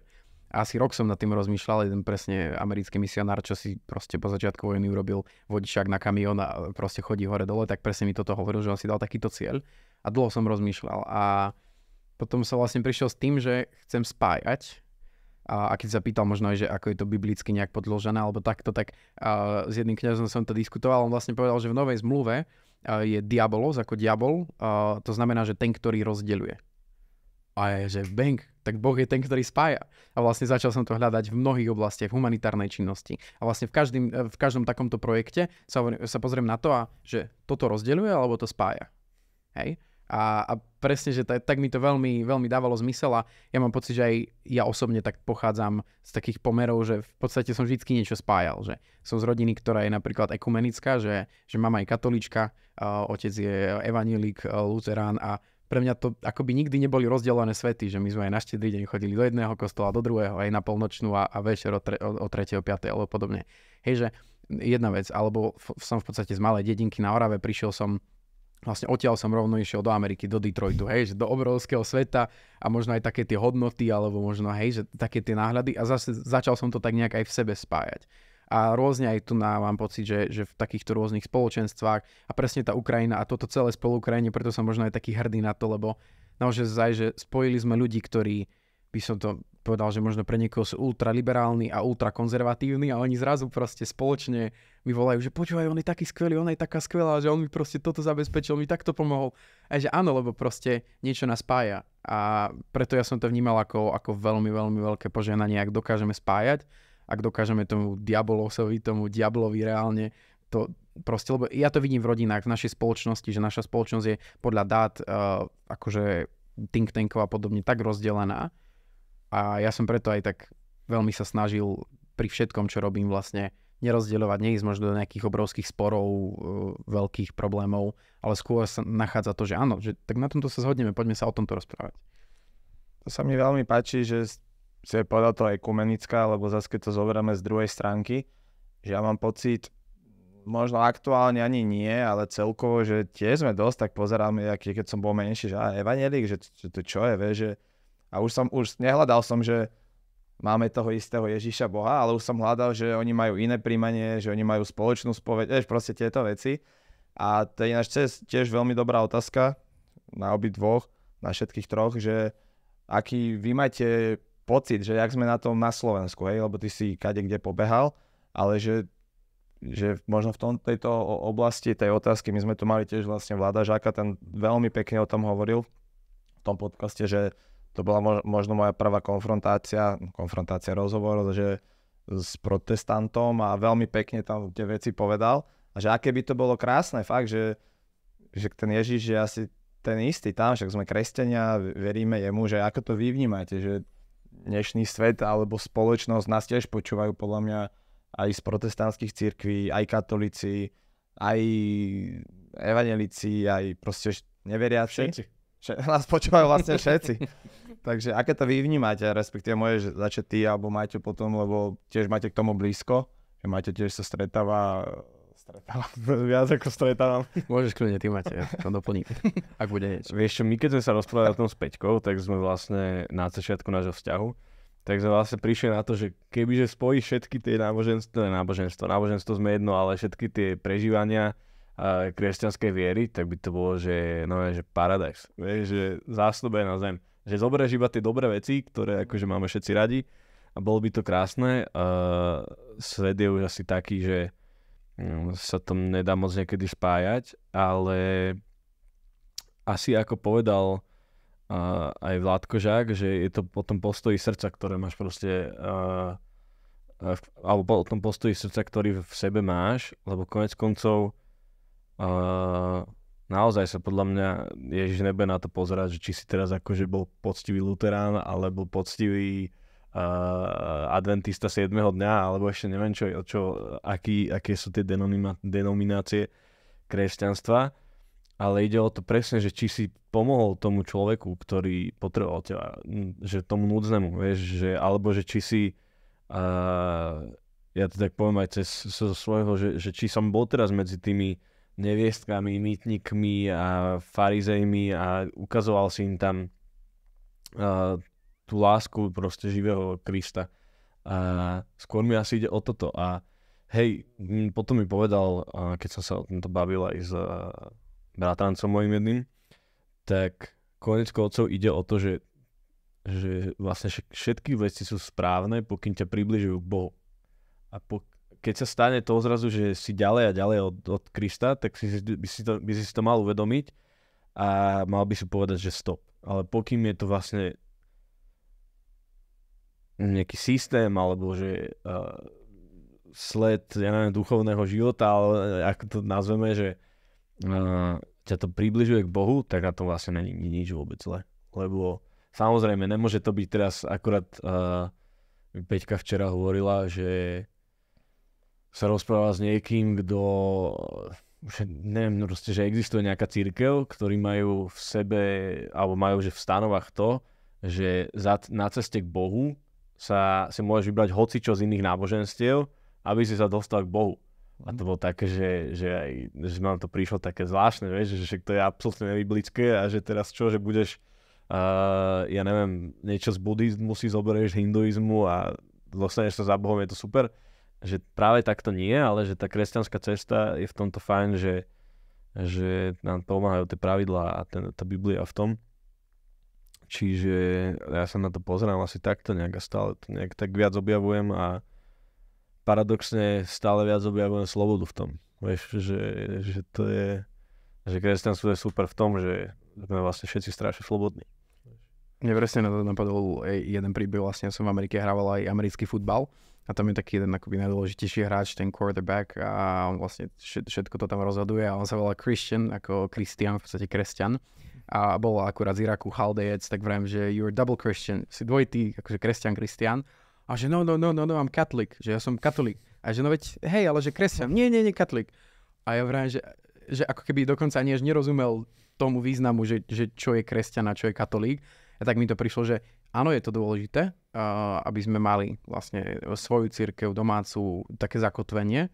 asi rok som nad tým rozmýšľal, jeden presne americký misionár, čo si proste po začiatku vojny urobil vodičák na kamión a proste chodí hore dole, tak presne mi toto hovoril, že on si dal takýto cieľ a dlho som rozmýšľal a potom som vlastne prišiel s tým, že chcem spájať a, a keď sa pýtal možno aj, že ako je to biblicky nejak podložené alebo takto, tak a, s jedným kňazom som to diskutoval, on vlastne povedal, že v novej zmluve a, je diabolos ako diabol, a, to znamená, že ten, ktorý rozdeľuje. A je, že bang, tak Boh je ten, ktorý spája. A vlastne začal som to hľadať v mnohých oblastiach v humanitárnej činnosti. A vlastne v, každým, e, v každom takomto projekte sa, sa pozriem na to, a, že toto rozdeľuje alebo to spája. Hej? A, a presne, že t- tak mi to veľmi, veľmi dávalo zmysel a ja mám pocit, že aj ja osobne tak pochádzam z takých pomerov, že v podstate som vždy niečo spájal. Že som z rodiny, ktorá je napríklad ekumenická, že, že mama je katolička, otec je evanilík, luzerán luterán a pre mňa to akoby nikdy neboli rozdelené svety, že my sme aj na štedrý deň chodili do jedného kostola, do druhého, aj na polnočnú a, a večer o, tre, o, o 3. piatej alebo podobne. Hej, že jedna vec, alebo f- som v podstate z malej dedinky na Orave, prišiel som vlastne odtiaľ som rovno išiel do Ameriky, do Detroitu, hej, že do obrovského sveta a možno aj také tie hodnoty, alebo možno, hej, že také tie náhľady a zase začal som to tak nejak aj v sebe spájať. A rôzne aj tu na, mám pocit, že, že v takýchto rôznych spoločenstvách a presne tá Ukrajina a toto celé Ukrajine, preto som možno aj taký hrdý na to, lebo naozaj, že spojili sme ľudí, ktorí by som to povedal, že možno pre niekoho sú ultraliberálni a ultrakonzervatívni a oni zrazu proste spoločne mi volajú, že počúvaj, on je taký skvelý, on je taká skvelá, že on mi proste toto zabezpečil, mi takto pomohol. A že áno, lebo proste niečo nás spája. A preto ja som to vnímal ako, ako veľmi, veľmi veľké poženanie, ak dokážeme spájať, ak dokážeme tomu diabolosovi, tomu diablovi reálne to proste, lebo ja to vidím v rodinách, v našej spoločnosti, že naša spoločnosť je podľa dát uh, akože think tankov a podobne tak rozdelená, a ja som preto aj tak veľmi sa snažil pri všetkom, čo robím vlastne, nerozdeľovať, neísť možno do nejakých obrovských sporov, e, veľkých problémov, ale skôr sa nachádza to, že áno, že tak na tomto sa zhodneme, poďme sa o tomto rozprávať. To sa mi veľmi páči, že si aj povedal to kumenická, lebo zase keď to zoberieme z druhej stránky, že ja mám pocit, možno aktuálne ani nie, ale celkovo, že tie sme dosť, tak pozeráme, keď som bol menší, že a evanelik, že to, to čo je, vie, že a už som, už nehľadal som, že máme toho istého Ježiša Boha, ale už som hľadal, že oni majú iné príjmanie, že oni majú spoločnú spoveď, vieš, proste tieto veci. A to je ináč tiež veľmi dobrá otázka na obi dvoch, na všetkých troch, že aký vy máte pocit, že jak sme na tom na Slovensku, hej, lebo ty si kade kde pobehal, ale že, že možno v tom, tejto oblasti, tej otázky, my sme tu mali tiež vlastne vláda Žáka, ten veľmi pekne o tom hovoril v tom podcaste, že to bola možno moja prvá konfrontácia, konfrontácia rozhovoru, že s protestantom a veľmi pekne tam tie veci povedal. A že aké by to bolo krásne, fakt, že, že ten Ježiš je asi ten istý tam, však sme kresťania, veríme jemu, že ako to vy vnímate, že dnešný svet alebo spoločnosť nás tiež počúvajú podľa mňa aj z protestantských církví, aj katolíci, aj evanelici, aj proste neveriaci. Všetci. nás počúvajú vlastne všetci. Takže aké to vy vnímate, respektíve moje začať ty alebo máte potom, lebo tiež máte k tomu blízko, že máte tiež sa stretáva stretáva viac ako stretávam. Môžeš kľudne, ty máte, ja to doplním, ak bude niečo. Vieš čo, my keď sme sa rozprávali o tom s Peťkou, tak sme vlastne na začiatku nášho vzťahu, tak sme vlastne prišli na to, že kebyže spojí všetky tie náboženstvo, náboženstvo, náboženstvo sme jedno, ale všetky tie prežívania, uh, kresťanskej viery, tak by to bolo, že, no, že paradise. Vieš, že zásľube na zem. Že zoberieš iba tie dobré veci, ktoré akože máme všetci radi a bolo by to krásne. Uh, svet je už asi taký, že no, sa tam nedá moc niekedy spájať, ale asi ako povedal uh, aj Vládko Žák, že je to o tom postoji srdca, ktoré máš proste uh, uh, alebo o tom postoji srdca, ktorý v sebe máš, lebo konec koncov Uh, naozaj sa podľa mňa Ježiš nebe na to pozerať, že či si teraz akože bol poctivý luterán, alebo poctivý uh, adventista 7. dňa, alebo ešte neviem čo, čo aký, aké sú tie denomina, denominácie kresťanstva. Ale ide o to presne, že či si pomohol tomu človeku, ktorý potreboval teba, že tomu núdznemu, vieš, že, alebo že či si, uh, ja to tak poviem aj cez, svojho, že, že či som bol teraz medzi tými neviestkami, mýtnikmi a farizejmi a ukazoval si im tam uh, tú lásku proste živého Krista. A skôr mi asi ide o toto. A hej, potom mi povedal, uh, keď som sa o tomto bavil aj s uh, bratrancom mojim jedným, tak konec koncov ide o to, že, že vlastne všetky veci sú správne, pokým ťa približujú k Bohu. A pok- keď sa stane to zrazu, že si ďalej a ďalej od, od Krista, tak si, by, si to, by si to mal uvedomiť a mal by si povedať, že stop. Ale pokým je to vlastne nejaký systém, alebo že uh, sled, ja neviem, duchovného života, ale ako to nazveme, že uh, ťa to približuje k Bohu, tak na to vlastne není nič vôbec zle. Lebo samozrejme, nemôže to byť teraz akurát uh, Peťka včera hovorila, že sa rozpráva s niekým, kto že neviem, no proste, že existuje nejaká církev, ktorí majú v sebe, alebo majú že v stanovách to, že za, na ceste k Bohu sa si môžeš vybrať hocičo z iných náboženstiev, aby si sa dostal k Bohu. A to bolo také, že, že, aj, že nám to prišlo také zvláštne, vieš, že, že to je absolútne nebiblické a že teraz čo, že budeš, uh, ja neviem, niečo z buddhizmu si zoberieš, hinduizmu a dostaneš sa za Bohom, je to super že práve takto nie, ale že tá kresťanská cesta je v tomto fajn, že, že nám pomáhajú tie pravidlá a ten, tá Biblia v tom. Čiže ja sa na to pozerám asi takto nejak a stále to nejak tak viac objavujem a paradoxne stále viac objavujem slobodu v tom. Vieš, že, že to je, že kresťanstvo je super v tom, že sme vlastne všetci strašne slobodní. Mne presne na to napadol jeden príbeh, vlastne som v Amerike hrával aj americký futbal a tam je taký jeden akoby najdôležitejší hráč, ten quarterback a on vlastne všetko to tam rozhoduje a on sa volá Christian, ako Christian, v podstate kresťan a bol akurát z Iraku chaldejec, tak vrajím, že you're double Christian, si dvojitý, akože kresťan, kristian a že no, no, no, no, no, I'm Catholic, že ja som katolík a že no veď, hej, ale že kresťan, nie, nie, nie, katolík a ja vrajím, že, že ako keby dokonca ani až nerozumel tomu významu, že, že čo je kresťan a čo je katolík a tak mi to prišlo, že áno, je to dôležité, aby sme mali vlastne svoju církev, domácu, také zakotvenie,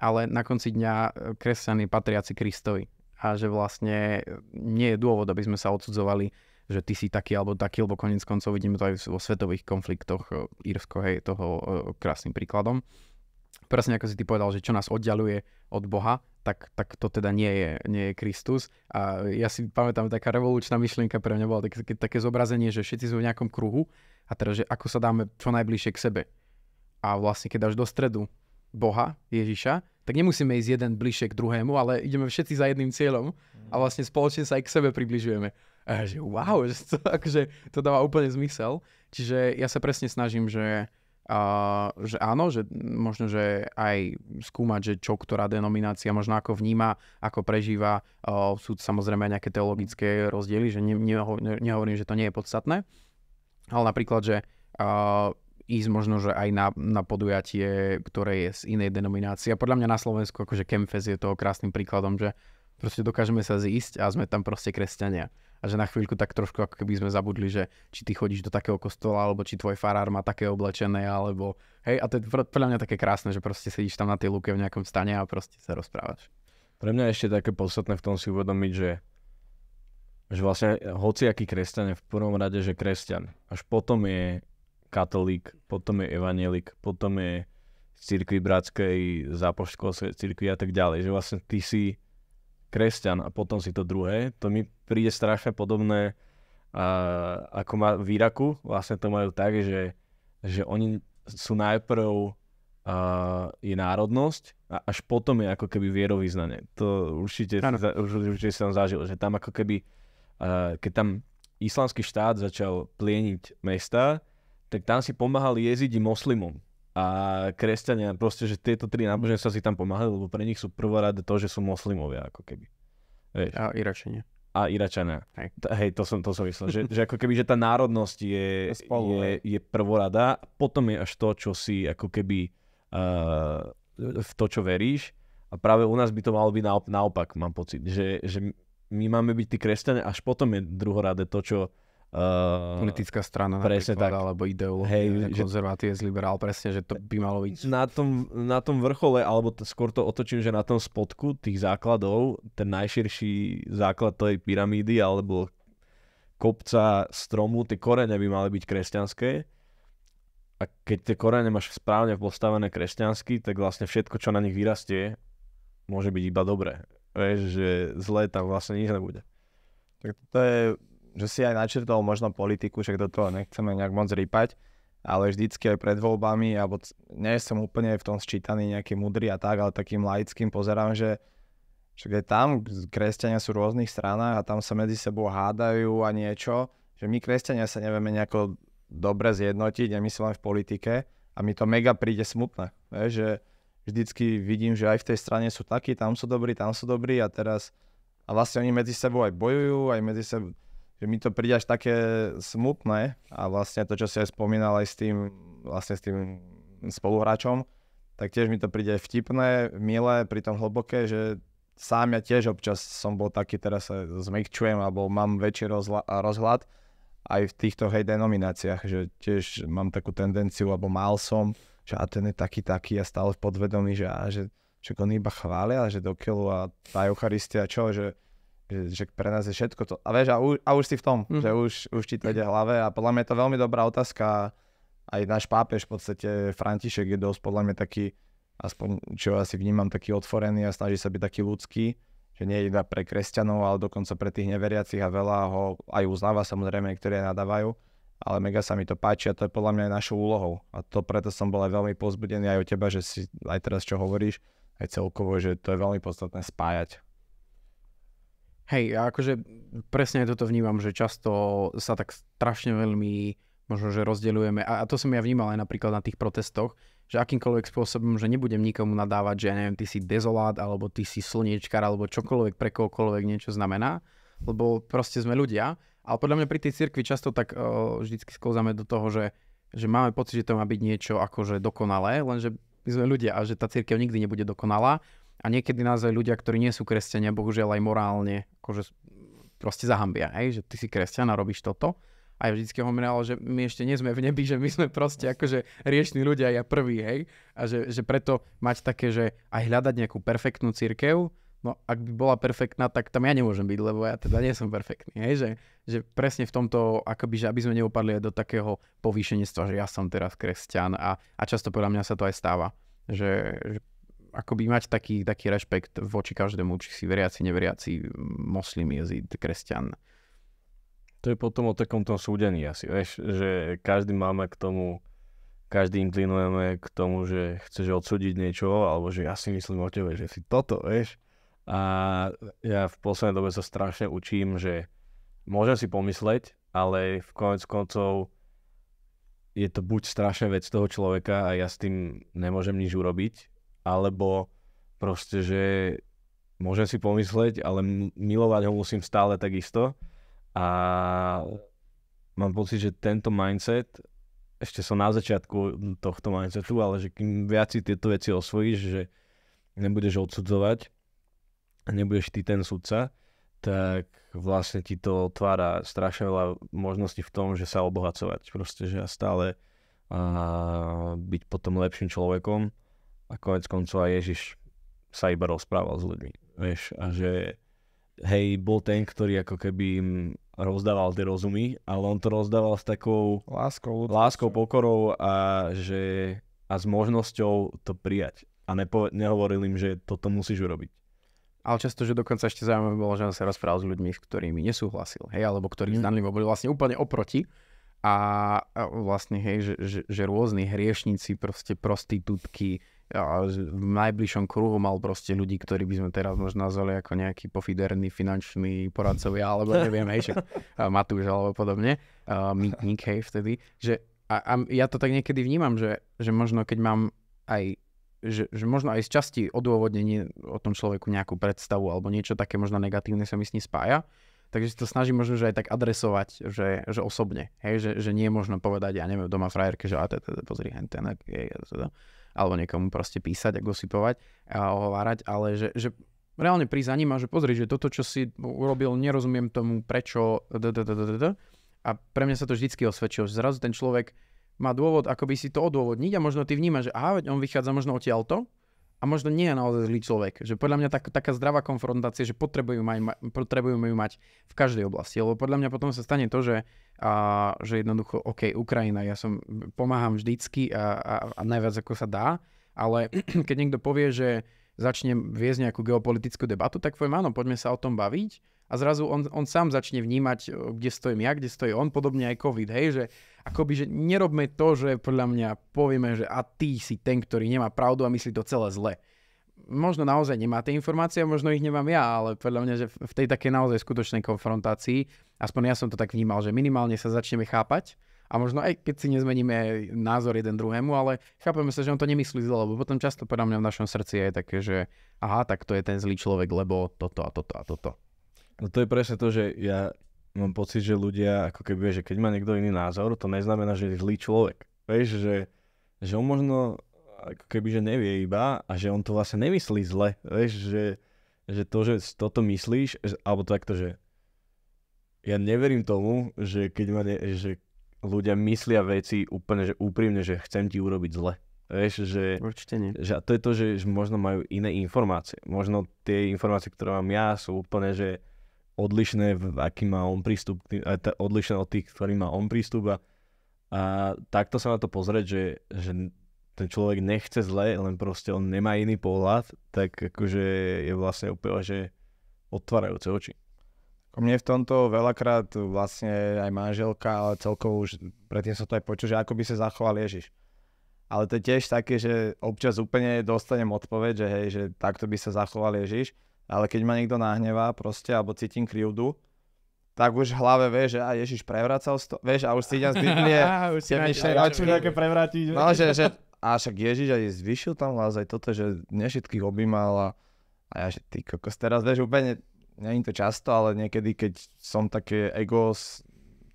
ale na konci dňa e, kresťaní patriaci Kristovi a že vlastne e, nie je dôvod, aby sme sa odsudzovali, že ty si taký alebo taký, lebo konec koncov vidíme to aj vo svetových konfliktoch. E, Írsko hej, je toho krásnym príkladom presne ako si ty povedal, že čo nás oddialuje od Boha, tak, tak to teda nie je, nie je Kristus. A ja si pamätám, taká revolučná myšlienka pre mňa bola také, také zobrazenie, že všetci sú v nejakom kruhu a teda, že ako sa dáme čo najbližšie k sebe. A vlastne, keď až do stredu Boha, Ježiša, tak nemusíme ísť jeden bližšie k druhému, ale ideme všetci za jedným cieľom a vlastne spoločne sa aj k sebe približujeme. A že wow, že to, akože, to dáva úplne zmysel. Čiže ja sa presne snažím, že Uh, že áno, že možno, že aj skúmať, že čo ktorá denominácia možno ako vníma, ako prežíva, uh, sú samozrejme nejaké teologické rozdiely, že ne, ne, nehovorím, že to nie je podstatné, ale napríklad, že uh, ísť možno, že aj na, na podujatie, ktoré je z inej denominácie. A podľa mňa na Slovensku, akože Kemfes je toho krásnym príkladom, že proste dokážeme sa zísť a sme tam proste kresťania a že na chvíľku tak trošku ako keby sme zabudli, že či ty chodíš do takého kostola, alebo či tvoj farár má také oblečené, alebo hej, a to je podľa mňa také krásne, že proste sedíš tam na tej lúke v nejakom stane a proste sa rozprávaš. Pre mňa je ešte také podstatné v tom si uvedomiť, že že vlastne aký kresťan je v prvom rade, že kresťan. Až potom je katolík, potom je evanielik, potom je z cirkvi bratskej, zápoštkovskej cirkvi a tak ďalej. Že vlastne ty si kresťan a potom si to druhé. To mi príde strašne podobné a, ako má v Iraku. Vlastne to majú tak, že, že oni sú najprv a, je národnosť a až potom je ako keby vierovýznanie. To určite, ano. už, určite som zažil, že tam ako keby, a, keď tam islamský štát začal plieniť mesta, tak tam si pomáhali jezidi moslimom a kresťania, proste, že tieto tri náboženstva si tam pomáhali, lebo pre nich sú prvoradé to, že sú moslimovia, ako keby. Vieš? A Iračania. A Iračania. Hej, T- hej to, som, to som myslel, že, že ako keby, že tá národnosť je, spolu, je, je prvorada, potom je až to, čo si ako keby uh, v to, čo veríš. A práve u nás by to malo byť naopak, mám pocit, že, že my máme byť tí kresťania, až potom je druhoradé to, čo Uh, Politická strana presne tak. alebo ideológia, Hej, že, konzervatív z liberál, presne, že to by malo byť. Na tom, na tom vrchole, alebo t- skôr to otočím, že na tom spodku tých základov, ten najširší základ tej pyramídy, alebo kopca stromu, tie korene by mali byť kresťanské. A keď tie korene máš správne postavené kresťansky, tak vlastne všetko, čo na nich vyrastie, môže byť iba dobré. Vieš, že zlé tam vlastne nič nebude. Tak to je že si aj načrtol možno politiku, však do toho nechceme nejak moc rýpať, ale vždycky aj pred voľbami, alebo nie som úplne v tom sčítaný nejaký mudrý a tak, ale takým laickým pozerám, že však aj tam kresťania sú v rôznych stranách a tam sa medzi sebou hádajú a niečo, že my kresťania sa nevieme nejako dobre zjednotiť, nemyslím len v politike a mi to mega príde smutné, že vždycky vidím, že aj v tej strane sú takí, tam sú dobrí, tam sú dobrí a teraz a vlastne oni medzi sebou aj bojujú, aj medzi sebou že mi to príde až také smutné a vlastne to, čo si aj spomínal aj s tým, vlastne s tým spoluhráčom, tak tiež mi to príde vtipné, milé, pritom hlboké, že sám ja tiež občas som bol taký, teraz sa zmekčujem alebo mám väčší rozla- rozhľad aj v týchto hej denomináciách, že tiež mám takú tendenciu, alebo mal som, že a ten je taký, taký a stále v podvedomí, že a že, že oni iba chvália, že do a tá Eucharistia čo, že E, že pre nás je všetko to. A vieš, a, už, a už si v tom, mm. že už, už ti to ide hlave a podľa mňa je to veľmi dobrá otázka. Aj náš pápež v podstate, František je dosť podľa mňa taký, aspoň čo ja si vnímam, taký otvorený a snaží sa byť taký ľudský, že nie je iba pre kresťanov, ale dokonca pre tých neveriacich a veľa ho aj uznáva samozrejme, ktoré nadávajú. Ale mega sa mi to páči a to je podľa mňa aj našou úlohou. A to preto som bol aj veľmi pozbudený aj od teba, že si aj teraz čo hovoríš, aj celkovo, že to je veľmi podstatné spájať Hej, ja akože presne toto vnímam, že často sa tak strašne veľmi možno, že rozdeľujeme, a, a to som ja vnímal aj napríklad na tých protestoch, že akýmkoľvek spôsobom, že nebudem nikomu nadávať, že ja neviem, ty si dezolát, alebo ty si slniečkar, alebo čokoľvek pre kohokoľvek niečo znamená, lebo proste sme ľudia. Ale podľa mňa pri tej cirkvi často tak uh, vždycky sklzame do toho, že, že máme pocit, že to má byť niečo akože dokonalé, lenže my sme ľudia a že tá cirkev nikdy nebude dokonalá a niekedy naozaj ľudia, ktorí nie sú kresťania, bohužiaľ aj morálne, akože proste zahambia, hej, že ty si kresťan a robíš toto. A ja vždycky hovorím, ale že my ešte nie sme v nebi, že my sme proste akože riešni ľudia, ja prvý, hej. A že, že preto mať také, že aj hľadať nejakú perfektnú církev, no ak by bola perfektná, tak tam ja nemôžem byť, lebo ja teda nie som perfektný, hej. Že, že presne v tomto, akoby, že aby sme neupadli aj do takého povýšenstva, že ja som teraz kresťan a, a často podľa mňa sa to aj stáva. Že, že akoby mať taký, taký rešpekt voči každému, či si veriaci, neveriaci, moslim, jezid, kresťan. To je potom o takom tom súdení asi, vieš, že každý máme k tomu, každý inklinujeme k tomu, že chceš odsúdiť niečo, alebo že ja si myslím o tebe, že si toto, vieš. A ja v poslednej dobe sa strašne učím, že môžem si pomysleť, ale v konec koncov je to buď strašná vec toho človeka a ja s tým nemôžem nič urobiť, alebo proste, že môžem si pomysleť, ale milovať ho musím stále takisto. A mám pocit, že tento mindset, ešte som na začiatku tohto mindsetu, ale že kým viac si tieto veci osvojíš, že nebudeš odsudzovať, nebudeš ty ten sudca, tak vlastne ti to otvára strašne veľa možností v tom, že sa obohacovať. Proste, že stále a byť potom lepším človekom a konec koncov aj Ježiš sa iba rozprával s ľuďmi. Vieš, a že hej, bol ten, ktorý ako keby im rozdával tie rozumy, ale on to rozdával s takou láskou, láskou pokorou a, že, a s možnosťou to prijať. A nepo, nehovoril im, že toto musíš urobiť. Ale často, že dokonca ešte zaujímavé bolo, že on sa rozprával s ľuďmi, s ktorými nesúhlasil, hej, alebo ktorí mm. zdanlivo boli vlastne úplne oproti. A, a vlastne, hej, že, že, že rôzni hriešnici, proste prostitútky, ja, v najbližšom kruhu mal proste ľudí, ktorí by sme teraz možno nazvali ako nejaký pofiderní finanční poradcovia, alebo neviem, hej, že Matúš alebo podobne, uh, Nick hej, vtedy, že a, a ja to tak niekedy vnímam, že, že možno keď mám aj že, že možno aj z časti odôvodnenie o tom človeku nejakú predstavu alebo niečo také možno negatívne sa mi s ním spája, takže si to snažím možno že aj tak adresovať, že, že osobne, hej, že, že nie je možno povedať, ja neviem, doma frajerke, že a pozri, hen ten, alebo niekomu proste písať a gosipovať a ohovárať, ale že, že reálne prísť za ním a že pozri, že toto, čo si urobil, nerozumiem tomu, prečo a pre mňa sa to vždycky osvedčilo, že zrazu ten človek má dôvod, ako by si to odôvodniť a možno ty vnímaš, že aha, on vychádza možno odtiaľto, a možno nie je naozaj zlý človek. Že podľa mňa tak, taká zdravá konfrontácia, že potrebujú, maj, potrebujú ju mať v každej oblasti. Lebo podľa mňa potom sa stane to, že, a, že jednoducho, OK, Ukrajina, ja som pomáham vždycky a, a, a najviac ako sa dá, ale keď niekto povie, že začnem viesť nejakú geopolitickú debatu, tak poviem, áno, poďme sa o tom baviť a zrazu on, on sám začne vnímať, e, kde stojím ja, kde stojí on, podobne aj COVID, hej, že akoby, že nerobme to, že podľa mňa povieme, že a ty si ten, ktorý nemá pravdu a myslí to celé zle. Možno naozaj nemá tie informácie, možno ich nemám ja, ale podľa mňa, že v tej takej naozaj skutočnej konfrontácii, aspoň ja som to tak vnímal, že minimálne sa začneme chápať, a možno aj keď si nezmeníme názor jeden druhému, ale chápeme sa, že on to nemyslí zle, lebo potom často podľa mňa v našom srdci je také, že aha, tak to je ten zlý človek, lebo toto a toto a toto. No to je presne to, že ja mám pocit, že ľudia, ako keby, že keď má niekto iný názor, to neznamená, že je zlý človek. Vieš, že, že on možno ako keby, že nevie iba a že on to vlastne nemyslí zle. Vieš, že, že to, že toto myslíš, alebo takto, že ja neverím tomu, že keď ma ne, že ľudia myslia veci úplne, že úprimne, že chcem ti urobiť zle. Vieš, že, Určite nie. Že, to je to, že, že možno majú iné informácie. Možno tie informácie, ktoré mám ja, sú úplne, že odlišné, v aký má on prístup, odlišné od tých, ktorým má on prístup a, a takto sa na to pozrieť, že, že ten človek nechce zle, len proste on nemá iný pohľad, tak akože je vlastne úplne, že otvárajúce oči. Mne v tomto veľakrát vlastne aj manželka, ale celkovo už predtým som to aj počul, že ako by sa zachoval Ježiš. Ale to je tiež také, že občas úplne dostanem odpoveď, že hej, že takto by sa zachoval Ježiš ale keď ma niekto nahnevá proste, alebo cítim krivdu, tak už v hlave vie, že a Ježiš prevracal to, vieš, a už si idem z Biblie. už si myšlej, a aj, aj, prevrátiť. No, že, že, a však Ježiš aj zvyšil tam hlas, aj toto, že ne objímal a, a ja, že ty kokos, teraz vieš, úplne, není to často, ale niekedy, keď som také ego,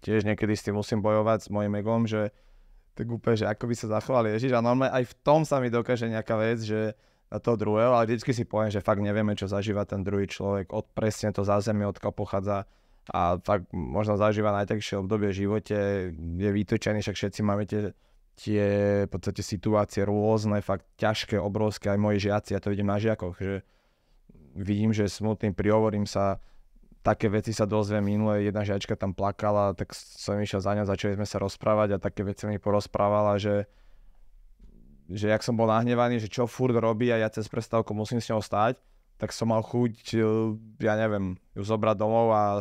tiež niekedy s tým musím bojovať s mojim egom, že tak úplne, že ako by sa zachoval Ježiš a normálne aj v tom sa mi dokáže nejaká vec, že toho druhého, ale vždycky si poviem, že fakt nevieme, čo zažíva ten druhý človek, od presne to zázemie, odkiaľ pochádza a fakt možno zažíva najtekšie obdobie v živote, je vytočený, však všetci máme tie, tie v podstate situácie rôzne, fakt ťažké, obrovské, aj moji žiaci, ja to vidím na žiakoch, že vidím, že smutným prihovorím sa, také veci sa dozviem minule, jedna žiačka tam plakala, tak som išiel za ňou, začali sme sa rozprávať a také veci mi porozprávala, že že ak som bol nahnevaný, že čo furt robí a ja cez prestávku musím s ňou stať, tak som mal chuť, eh, ja neviem, ju zobrať domov a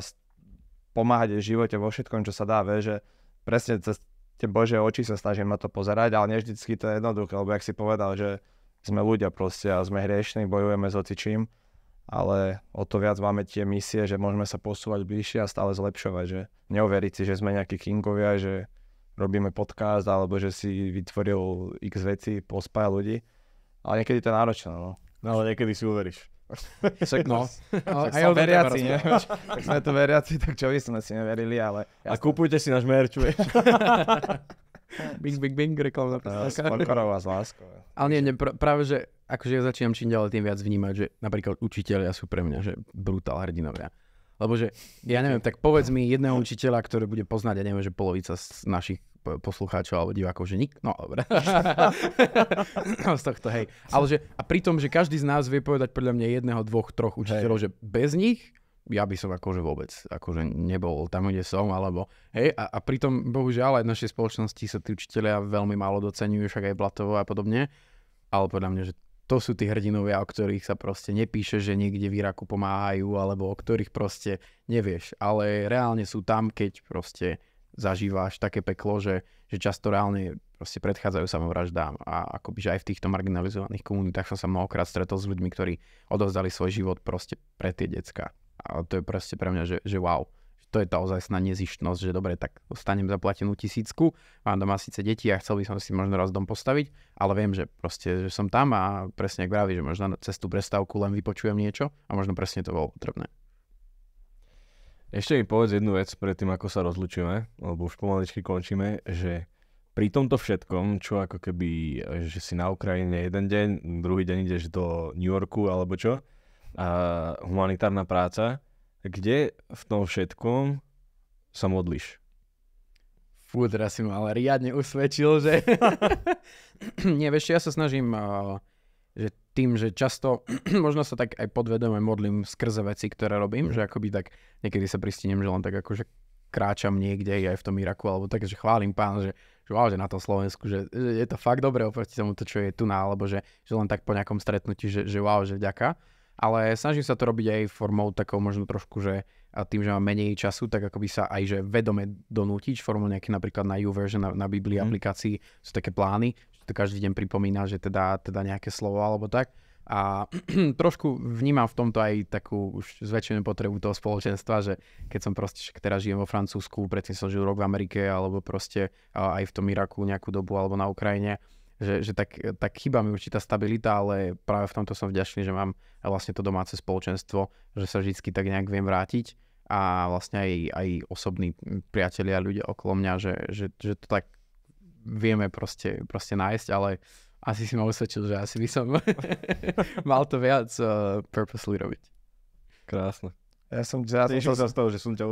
pomáhať jej živote vo všetkom, čo sa dá, vie, že presne cez tie Božie oči sa snažím na to pozerať, ale nie vždycky to je jednoduché, lebo jak si povedal, že sme ľudia proste a sme hriešní, bojujeme s ocičím, ale o to viac máme tie misie, že môžeme sa posúvať bližšie a stále zlepšovať, že neuveriť si, že sme nejakí kingovia, že robíme podcast, alebo že si vytvoril x veci, pospája ľudí. Ale niekedy to je náročné, no. No ale niekedy si uveríš. Však, no. Však aj veriaci, ne? tak sme to veriaci, tak čo by sme si neverili, ale... Jasné. A kúpujte si náš merch, vieš. bing, bing, bing, reklamná prestávka. Sponkorová s láskou. Ale nie, nie, pr- práve, že akože ja začínam čím ďalej tým viac vnímať, že napríklad učiteľia sú pre mňa, že brutál hrdinovia. Lebo že, ja neviem, tak povedz mi jedného učiteľa, ktorý bude poznať, ja neviem, že polovica z našich e, poslucháčov alebo divákov, že nik... No, dobre. No, z tohto, hej. Ale že, a pritom, že každý z nás vie povedať podľa mňa jedného, dvoch, troch učiteľov, hej. že bez nich ja by som akože vôbec akože nebol tam, kde som, alebo hej, a, a pritom bohužiaľ aj v našej spoločnosti sa tí učiteľia veľmi málo docenujú, však aj Blatovo a podobne, ale podľa mňa, že to sú tí hrdinovia, o ktorých sa proste nepíše, že niekde v Iraku pomáhajú, alebo o ktorých proste nevieš. Ale reálne sú tam, keď proste zažíváš také peklo, že, že často reálne proste predchádzajú samovraždám. A akoby, že aj v týchto marginalizovaných komunitách som sa mnohokrát stretol s ľuďmi, ktorí odovzdali svoj život proste pre tie decka. A to je proste pre mňa, že, že wow to je tá ozajstná nezištnosť, že dobre, tak dostanem zaplatenú tisícku, mám doma síce deti a chcel by som si možno raz dom postaviť, ale viem, že proste, že som tam a presne ak vraví, že možno cez tú prestávku len vypočujem niečo a možno presne to bolo potrebné. Ešte mi povedz jednu vec tým, ako sa rozlučíme, lebo už pomaličky končíme, že pri tomto všetkom, čo ako keby, že si na Ukrajine jeden deň, druhý deň ideš do New Yorku alebo čo, a humanitárna práca, kde v tom všetkom sa modlíš? Fú, teraz si ma ale riadne usvedčil, že... Nie, vieš, ja sa snažím, eh, že tým, že často, možno sa tak aj podvedome modlím skrze veci, ktoré robím, že akoby tak niekedy sa pristinem, že len tak akože kráčam niekde aj v tom Iraku, alebo tak, že chválim pán, že, že, wow, že na tom Slovensku, že, že je to fakt dobré oproti tomu, čo je tu na, alebo že, že len tak po nejakom stretnutí, že, že wow, že vďaka ale snažím sa to robiť aj formou takou možno trošku, že a tým, že mám menej času, tak ako by sa aj že vedome donútiť formou nejaké napríklad na YouVersion, na, na Biblii mm. aplikácii sú také plány, že to každý deň pripomína, že teda, teda nejaké slovo alebo tak. A trošku vnímam v tomto aj takú už zväčšenú potrebu toho spoločenstva, že keď som proste, že teraz žijem vo Francúzsku, predtým som žil rok v Amerike, alebo proste aj v tom Iraku nejakú dobu, alebo na Ukrajine, že, že tak, tak chýba mi určitá stabilita, ale práve v tomto som vďačný, že mám vlastne to domáce spoločenstvo, že sa vždycky tak nejak viem vrátiť a vlastne aj, aj osobní priatelia a ľudia okolo mňa, že, že, že to tak vieme proste, proste nájsť, ale asi si ma usvedčil, že asi by som mal to viac uh, purposely robiť. Krásne. Ja som, ja som sa z toho, že som ťa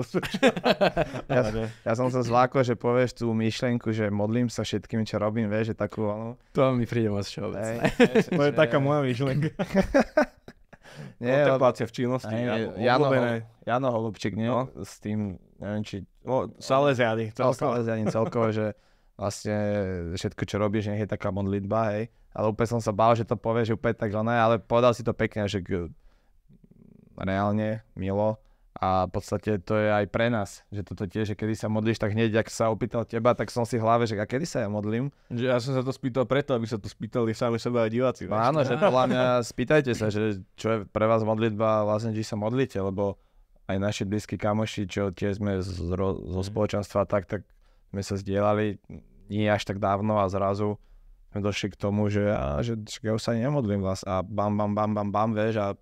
ja, ja, som sa zvlákol, že povieš tú myšlienku, že modlím sa všetkým, čo robím, vieš, že takú, no. To mi príde moc všeobecné. To je taká moja myšlienka. Nie, Kontemplácia v činnosti. Aj, Jano, Jano Holubčík, nie? No. S tým, neviem, či... No, Salesiany celkovo. celkovo, že vlastne všetko, čo robíš, nech je taká modlitba, hej. Ale úplne som sa bál, že to povieš úplne tak, že ne, ale povedal si to pekne, že good reálne, milo. A v podstate to je aj pre nás, že toto tiež, že kedy sa modlíš, tak hneď, ak sa opýtal teba, tak som si v hlave, že a kedy sa ja modlím? Že ja som sa to spýtal preto, aby sa to spýtali sami seba aj diváci. No áno, že podľa mňa spýtajte sa, že čo je pre vás modlitba, vlastne, či sa modlíte, lebo aj naši blízki kamoši, čo tiež sme z, zo mhm. spoločenstva, tak, tak sme sa zdieľali nie až tak dávno a zrazu sme došli k tomu, že, a, že, že ja už sa nemodlím vlastne a bam, bam, bam, bam, bam, vieš, a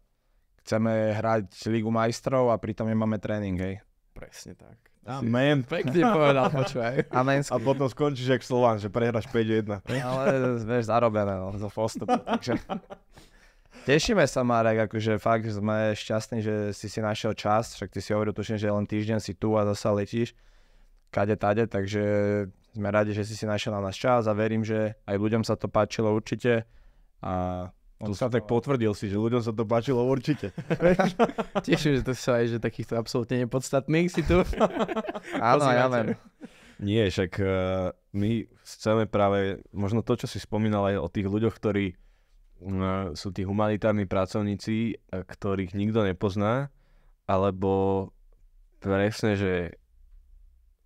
chceme hrať Ligu majstrov a pritom nemáme tréning, hej. Presne tak. Amen. Pekne povedal, počúvaj. Amensky. A potom skončíš jak Slován, že prehráš 5-1. Ale vieš, zarobené, no, za postup. Takže... Tešíme sa, Marek, akože fakt sme šťastní, že si si našiel čas, však ty si hovoril, tuším, že len týždeň si tu a zase letíš kade tade, takže sme radi, že si si našiel na nás čas a verím, že aj ľuďom sa to páčilo určite a on to sa tak potvrdil si, že ľuďom sa to páčilo určite. Teším, že to sa aj, že takýchto absolútne nepodstatných si tu. áno, ja len. Nie, však uh, my chceme práve, možno to, čo si spomínal aj o tých ľuďoch, ktorí uh, sú tí humanitárni pracovníci, eh, ktorých nikto nepozná, alebo presne, že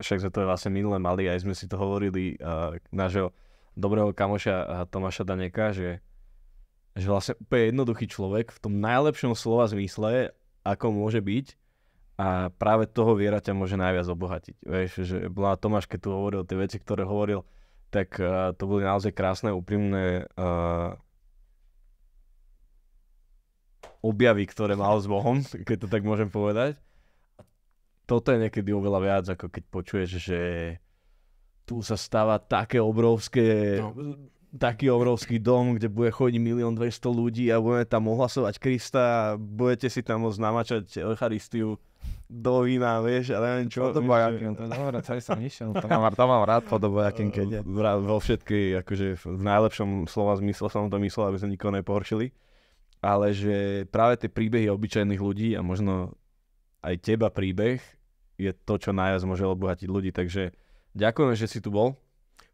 však sme to vlastne minule mali, aj sme si to hovorili uh, nášho dobrého kamoša Tomáša Daneka, že že vlastne úplne jednoduchý človek v tom najlepšom slova zmysle, ako môže byť a práve toho viera ťa môže najviac obohatiť. Vieš, že bola Tomáš, keď tu hovoril tie veci, ktoré hovoril, tak uh, to boli naozaj krásne, úprimné uh, objavy, ktoré mal s Bohom, keď to tak môžem povedať. Toto je niekedy oveľa viac, ako keď počuješ, že tu sa stáva také obrovské no taký obrovský dom, kde bude chodiť milión 200 ľudí a budeme tam ohlasovať Krista a budete si tam môcť namačať Eucharistiu do vína, vieš, a neviem čo. Podobojakým, to je dobré, celý som išiel. To mám, to mám rád podobojakým, keď je. Vo všetky, akože v najlepšom slova zmysle som to myslel, aby sme nikoho nepohoršili. Ale že práve tie príbehy obyčajných ľudí a možno aj teba príbeh je to, čo najviac môže obohatiť ľudí. Takže ďakujeme, že si tu bol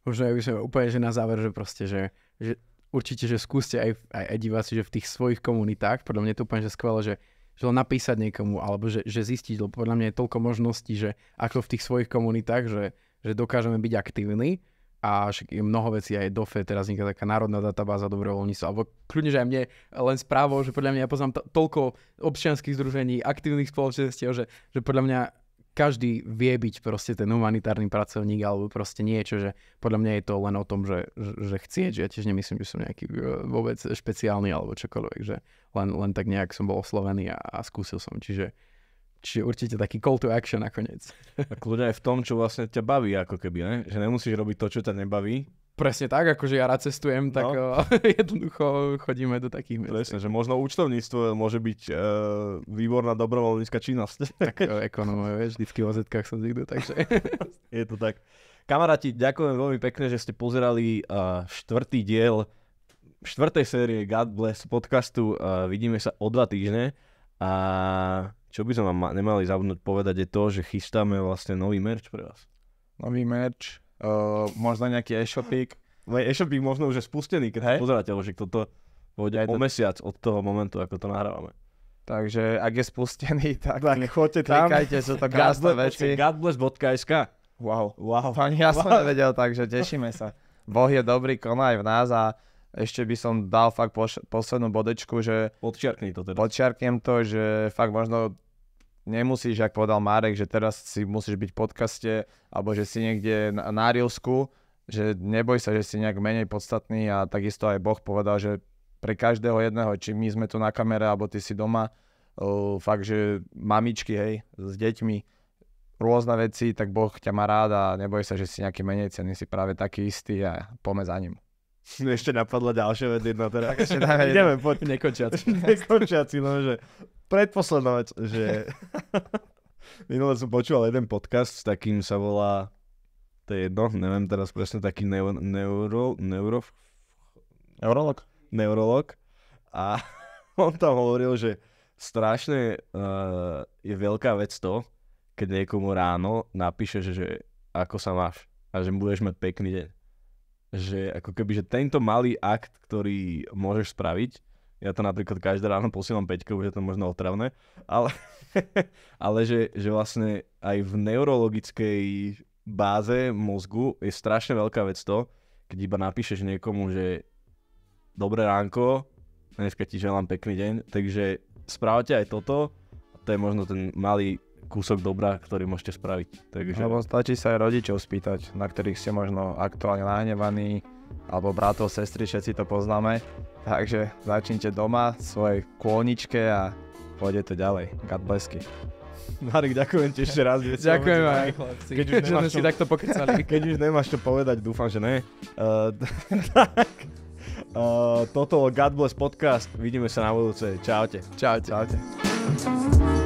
možno ja by som úplne že na záver, že proste, že, že určite, že skúste aj, aj, aj diváci, že v tých svojich komunitách, podľa mňa je to úplne že skvelé, že, že len napísať niekomu, alebo že, že zistiť, lebo podľa mňa je toľko možností, že ako v tých svojich komunitách, že, že dokážeme byť aktívni a však je mnoho vecí aj DOFE, teraz vzniká taká národná databáza dobrovoľníctva, alebo kľudne, že aj mne len správo, že podľa mňa ja poznám to, toľko občianských združení, aktívnych spoločenstiev, že, že podľa mňa každý vie byť proste ten humanitárny pracovník alebo proste niečo, že podľa mňa je to len o tom, že, že chcieť, že ja tiež nemyslím, že som nejaký e, vôbec špeciálny alebo čokoľvek, že len, len tak nejak som bol oslovený a, a skúsil som, čiže či určite taký call to action nakoniec. A kľudne aj v tom, čo vlastne ťa baví, ako keby, ne? že nemusíš robiť to, čo ťa nebaví, Presne tak, akože ja rád cestujem, tak no. Eh, jednoducho chodíme do takých miest. Presne, že možno účtovníctvo môže byť e, výborná dobrovoľnícka činnosť. Tak eh, ekonomové, vieš, vždy v ozetkách som nikto, takže... Je to tak. Kamaráti, ďakujem veľmi pekne, že ste pozerali uh, štvrtý diel štvrtej série God Bless podcastu. Uh, vidíme sa o dva týždne. A čo by sme vám nemali zabudnúť povedať je to, že chystáme vlastne nový merch pre vás. Nový merch, uh, možno nejaký e-shopík. No, e-shopík možno už je spustený, hej? Pozerateľ, že toto pôjde o to... mesiac od toho momentu, ako to nahrávame. Takže ak je spustený, tak, tak choďte tam. Klikajte sa so tam krásne veci. Godbless.sk Wow. Wow. Pani, ja wow. som nevedel, takže tešíme sa. Boh je dobrý, koná aj v nás a ešte by som dal fakt poš- poslednú bodečku, že... Podčiarkni to teda. Podčiarknem to, že fakt možno nemusíš, ak povedal Marek, že teraz si musíš byť v podcaste alebo že si niekde na, na Rilsku, že neboj sa, že si nejak menej podstatný a takisto aj Boh povedal, že pre každého jedného, či my sme tu na kamere alebo ty si doma, uh, fakt, že mamičky, hej, s deťmi, rôzne veci, tak Boh ťa má rád a neboj sa, že si nejaký menej cený si práve taký istý a poďme za ním. Ešte napadla ďalšia vec jedna teraz. Tak ešte Ideme, poď. Nekončiaci. Nekončiaci, lenže no, Predposledná vec, že... Minule som počúval jeden podcast s takým sa volá... To je jedno, neviem teraz presne, taký neuro, neuro... neuro... Neurolog. Neurolog. A on tam hovoril, že strašne uh, je veľká vec to, keď niekomu ráno napíšeš, že ako sa máš a že budeš mať pekný deň. Že ako keby, že tento malý akt, ktorý môžeš spraviť, ja to napríklad každé ráno posielam už že to možno otravné, ale, ale že, že vlastne aj v neurologickej báze mozgu je strašne veľká vec to, keď iba napíšeš niekomu, že dobré ránko, dneska ti želám pekný deň, takže správte aj toto, to je možno ten malý kúsok dobra, ktorý môžete spraviť. Takže... Lebo stačí sa aj rodičov spýtať, na ktorých ste možno aktuálne nahnevaní, alebo bratov, sestry, všetci to poznáme. Takže začnite doma, svojej kôničke a pôjde to ďalej. God blessky. Marek, ďakujem ti ešte raz. ďakujem aj. Keď už nemáš čo... si takto pokecali. Keď už nemáš čo povedať, dúfam, že ne. Uh, tak. Uh, toto bol God Bless Podcast. Vidíme sa na budúce. Čaute. Čaute. Čaute.